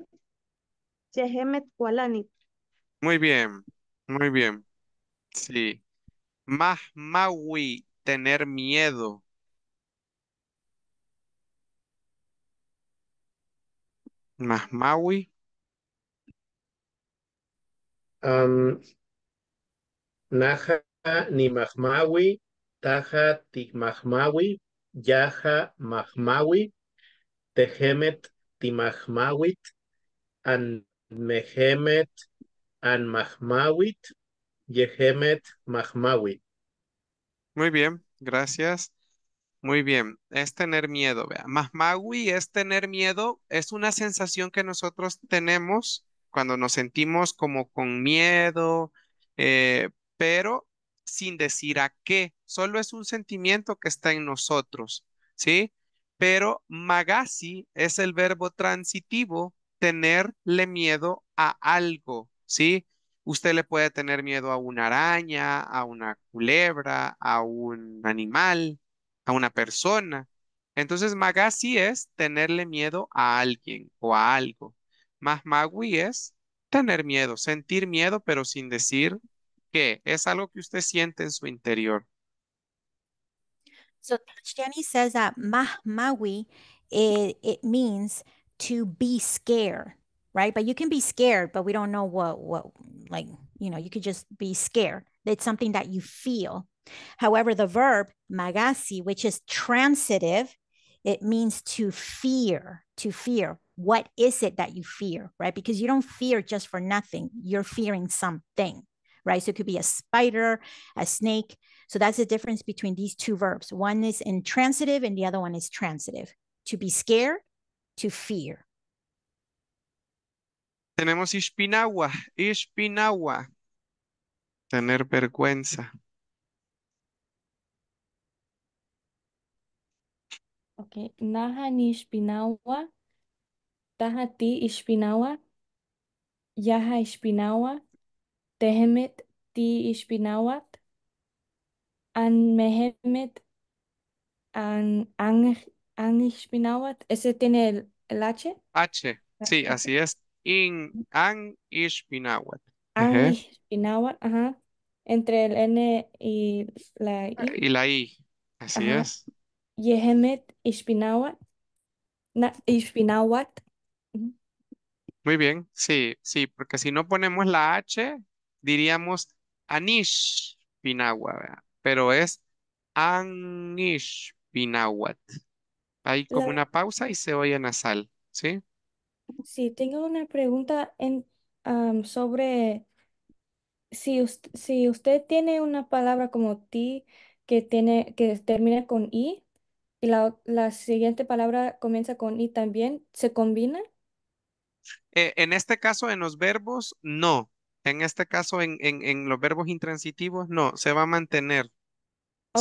Muy bien, muy bien. Sí. Maui tener miedo. Maui ni Naja taha Taja mahmawi Yaja Mahmawi, Tehemet Timahmawit, An Mehemet An Yehemet Mahmawi. Muy bien, gracias. Muy bien, es tener miedo, vea. Mahmawi es tener miedo, es una sensación que nosotros tenemos cuando nos sentimos como con miedo, eh, pero sin decir a qué, solo es un sentimiento que está en nosotros, ¿sí? Pero magasi es el verbo transitivo, tenerle miedo a algo, ¿sí? Usted le puede tener miedo a una araña, a una culebra, a un animal, a una persona. Entonces, magasi es tenerle miedo a alguien o a algo. Más magui es tener miedo, sentir miedo, pero sin decir que es algo que usted siente en su interior. So Jenny says that mahmawi, it, eh, it means to be scared, right? But you can be scared, but we don't know what, what, like, you know, you could just be scared. It's something that you feel. However, the verb magasi, which is transitive, it means to fear, to fear what is it that you fear, right? Because you don't fear just for nothing, you're fearing something, right? So it could be a spider, a snake. So that's the difference between these two verbs. One is intransitive and the other one is transitive. To be scared, to fear. Tenemos espinagua. Espinagua. Tener vergüenza. Okay. Naha espinagua. Tahati Ishpinawa, Yaha Ishpinawa, Tehemet Ti Ishpinawat, Anmehemet An, an, ang Ishpinawat. Ese tiene el, H. H. Sí, así es. In An Ishpinawat. An Ajá. ajá. Entre el N y la I. Y la I. Así es. Yehemet Ishpinawat. Na, muy bien, sí, sí, porque si no ponemos la H, diríamos Anish Pinagua, pero es Anish Pinaguat. Hay como una pausa y se oye nasal, ¿sí? sí, tengo una pregunta sobre si, si usted tiene una palabra como ti que, tiene, que termina con i y la, la siguiente palabra comienza con i también, ¿se combina? Eh, en este caso, en los verbos, no. En este caso, en, en, los verbos intransitivos, no. Se va a mantener.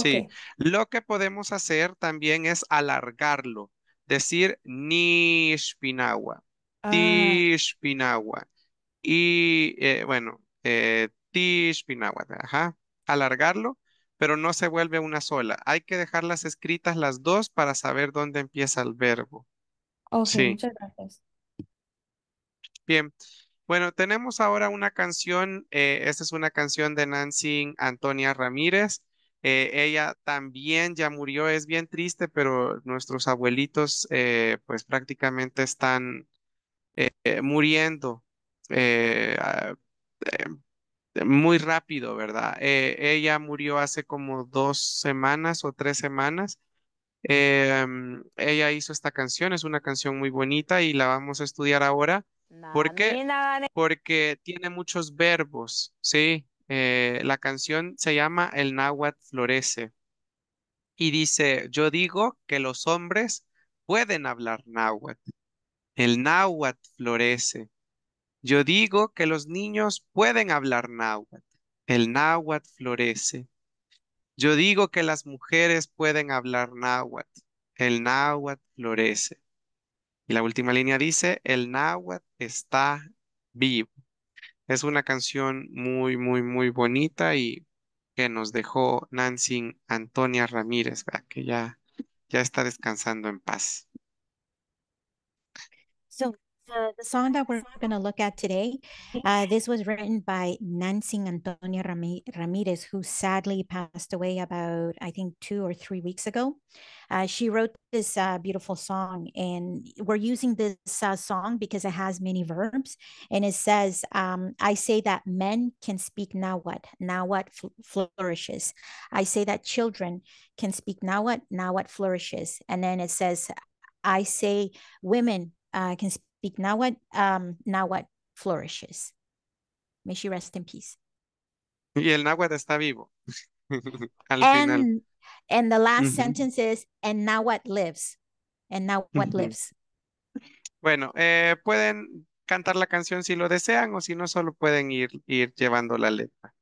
Sí. Lo que podemos hacer también es alargarlo. Decir ni spinagua, ah. Y eh, bueno, eh, Ajá. Alargarlo pero no se vuelve una sola. Hay que dejarlas escritas las dos para saber dónde empieza el verbo. Ok, sí. muchas gracias. Bien, bueno, tenemos ahora una canción, eh, esta es una canción de Nancy Antonia Ramírez. Eh, ella también ya murió, es bien triste, pero nuestros abuelitos eh, pues prácticamente están muriendo muy rápido, ¿verdad? ella murió hace como dos semanas o tres semanas. Em, ella hizo esta canción, es una canción muy bonita y la vamos a estudiar ahora. ¿Por qué? Porque tiene muchos verbos, ¿sí? Eh, la canción se llama El náhuatl florece y dice, yo digo que los hombres pueden hablar náhuatl. El náhuatl florece. Yo digo que los niños pueden hablar náhuatl. El náhuatl florece. Yo digo que las mujeres pueden hablar náhuatl. El náhuatl florece. Y la última línea dice, el náhuatl está vivo. Es una canción muy, muy, muy bonita y que nos dejó Nancy Antonia Ramírez, que ya, ya está descansando en paz. the, the song that we're going to look at today, uh, this was written by Nancy Antonia Ramirez, who sadly passed away about, I think, two or three weeks ago. Uh, she wrote this uh, beautiful song, and we're using this uh, song because it has many verbs. And it says, um, I say that men can speak now. What now? fl- flourishes. I say that children can speak now. What now? What flourishes. And then it says, I say women uh, can speak Big Nawat, um, Nawat flourishes. May she rest in peace. Y el náhuatl está vivo. Al and, final. and the last mm -hmm. sentence is, and náhuatl lives. And náhuatl mm -hmm. lives. Bueno, eh, pueden cantar la canción si lo desean o si no, solo pueden ir, ir llevando la letra.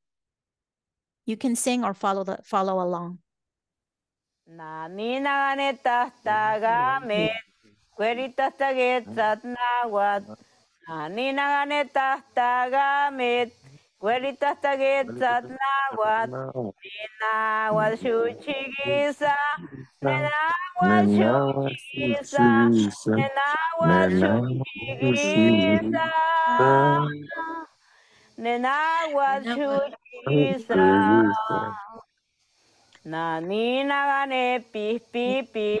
You can sing or follow, the, follow along. Nani naganeta tagame Cueritas taget ah. satnawat. Anina ganetas tagamet, Cueritas taget satnawat. Minawat shuchigisa. Menawat shuchigisa. Menawat shuchigisa. Nenawat shuchigisa. Nanina gane pispipil.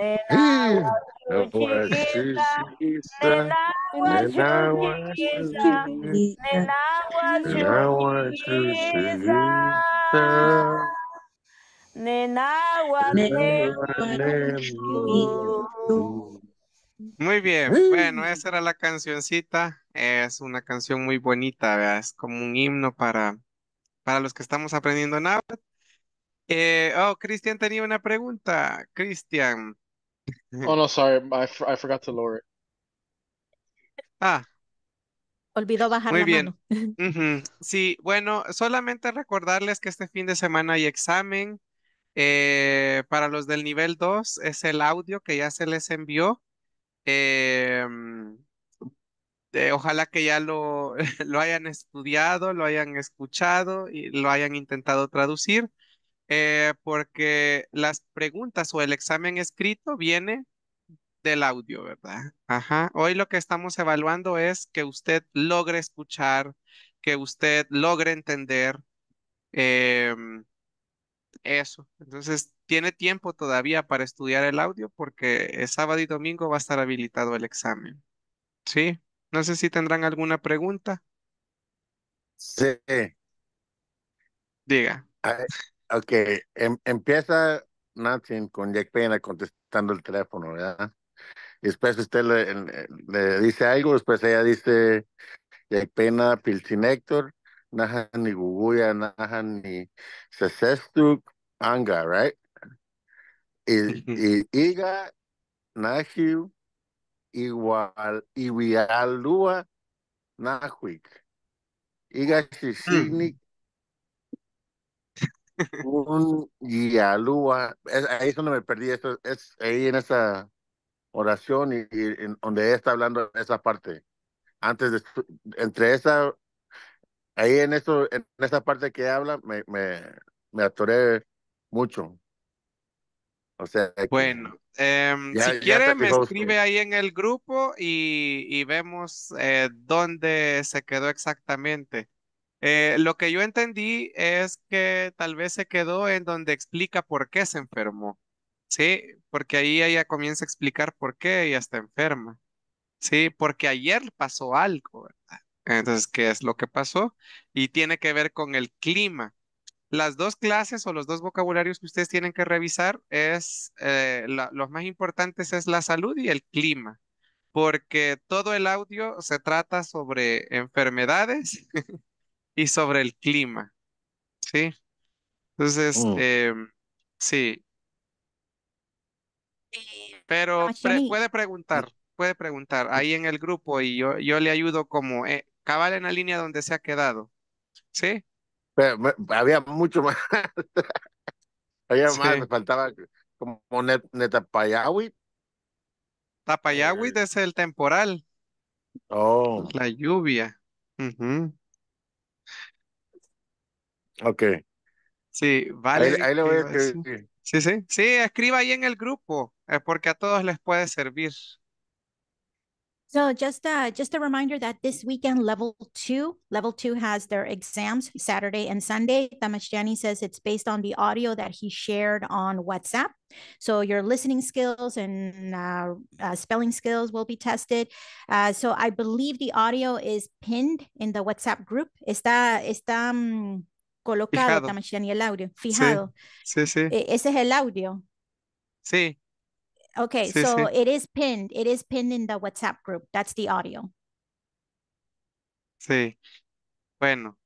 ¡Eh! Muy bien, ¡Eh! bueno, esa era la cancioncita. Es una canción muy bonita, es como un himno para, para los que estamos aprendiendo nada. Eh, oh, Cristian tenía una pregunta. Cristian. Oh, no, sorry. I, forgot to lower it. Ah. Olvidó bajar Muy la bien. Mano. Sí, bueno, solamente recordarles que este fin de semana hay examen. Eh, para los del nivel 2 es el audio que ya se les envió. Eh, ojalá que ya lo, lo hayan estudiado, lo hayan escuchado y lo hayan intentado traducir. Eh, porque las preguntas o el examen escrito viene del audio, ¿verdad? Ajá. Hoy lo que estamos evaluando es que usted logre escuchar, que usted logre entender em, eso. Entonces, tiene tiempo todavía para estudiar el audio porque sábado y domingo va a estar habilitado el examen. ¿Sí? No sé si tendrán alguna pregunta. Sí. Diga. Ah, Ok, em, empieza Nancy con Jack Pena contestando el teléfono, ¿verdad? Y después usted le, le, dice algo, después ella dice Jack Pena, Pilcinector, Naja ni Guguya, Naja ni Sesestuk, Anga, right? Y, Iga, Nahiu, Igual, Iwialua, Nahuik. Iga mm. Shishinik, un Yalúa, ahí es donde me perdí, esto es ahí en esa oración y, donde en donde está hablando en esa parte. Antes de, entre esa, ahí en esto, en esa parte que habla, me, me, me atoré mucho. O sea, bueno, em, si quiere me escribe ahí en el grupo y, vemos eh, dónde se quedó exactamente. Eh, lo que yo entendí es que tal vez se quedó en donde explica por qué se enfermó. Sí, porque ahí ella comienza a explicar por qué ella está enferma. Sí, porque ayer pasó algo, ¿verdad? Entonces, ¿qué es lo que pasó? Y tiene que ver con el clima. Las dos clases o los dos vocabularios que ustedes tienen que revisar es, eh, los más importantes es la salud y el clima, porque todo el audio se trata sobre enfermedades y sobre el clima, ¿sí? Entonces, mm. em, sí, eh, pero puede mm. preguntar, puede preguntar ahí en el grupo y yo, yo le ayudo como eh, cabal en la línea donde se ha quedado, ¿sí? había mucho más, había más, me faltaba como Net- Netapayawi. tapayawi es eh. el temporal, oh, la lluvia. mhm Ok. Sí, vale. Ahí, ahí voy a escribir. Sí, sí. Sí, escriba ahí en el grupo, eh, porque a todos les puede servir. So just a, just a reminder that this weekend, level two, level two has their exams Saturday and Sunday. Tamashjani says it's based on the audio that he shared on WhatsApp. So your listening skills and uh, uh, spelling skills will be tested. Uh, so I believe the audio is pinned in the WhatsApp group. Está, está, um, colocado, el audio, fijado. Sí, sí. E, ese es el audio. Sí. Okay, so it is pinned. It is pinned in the WhatsApp group. That's the audio. Sí. Bueno.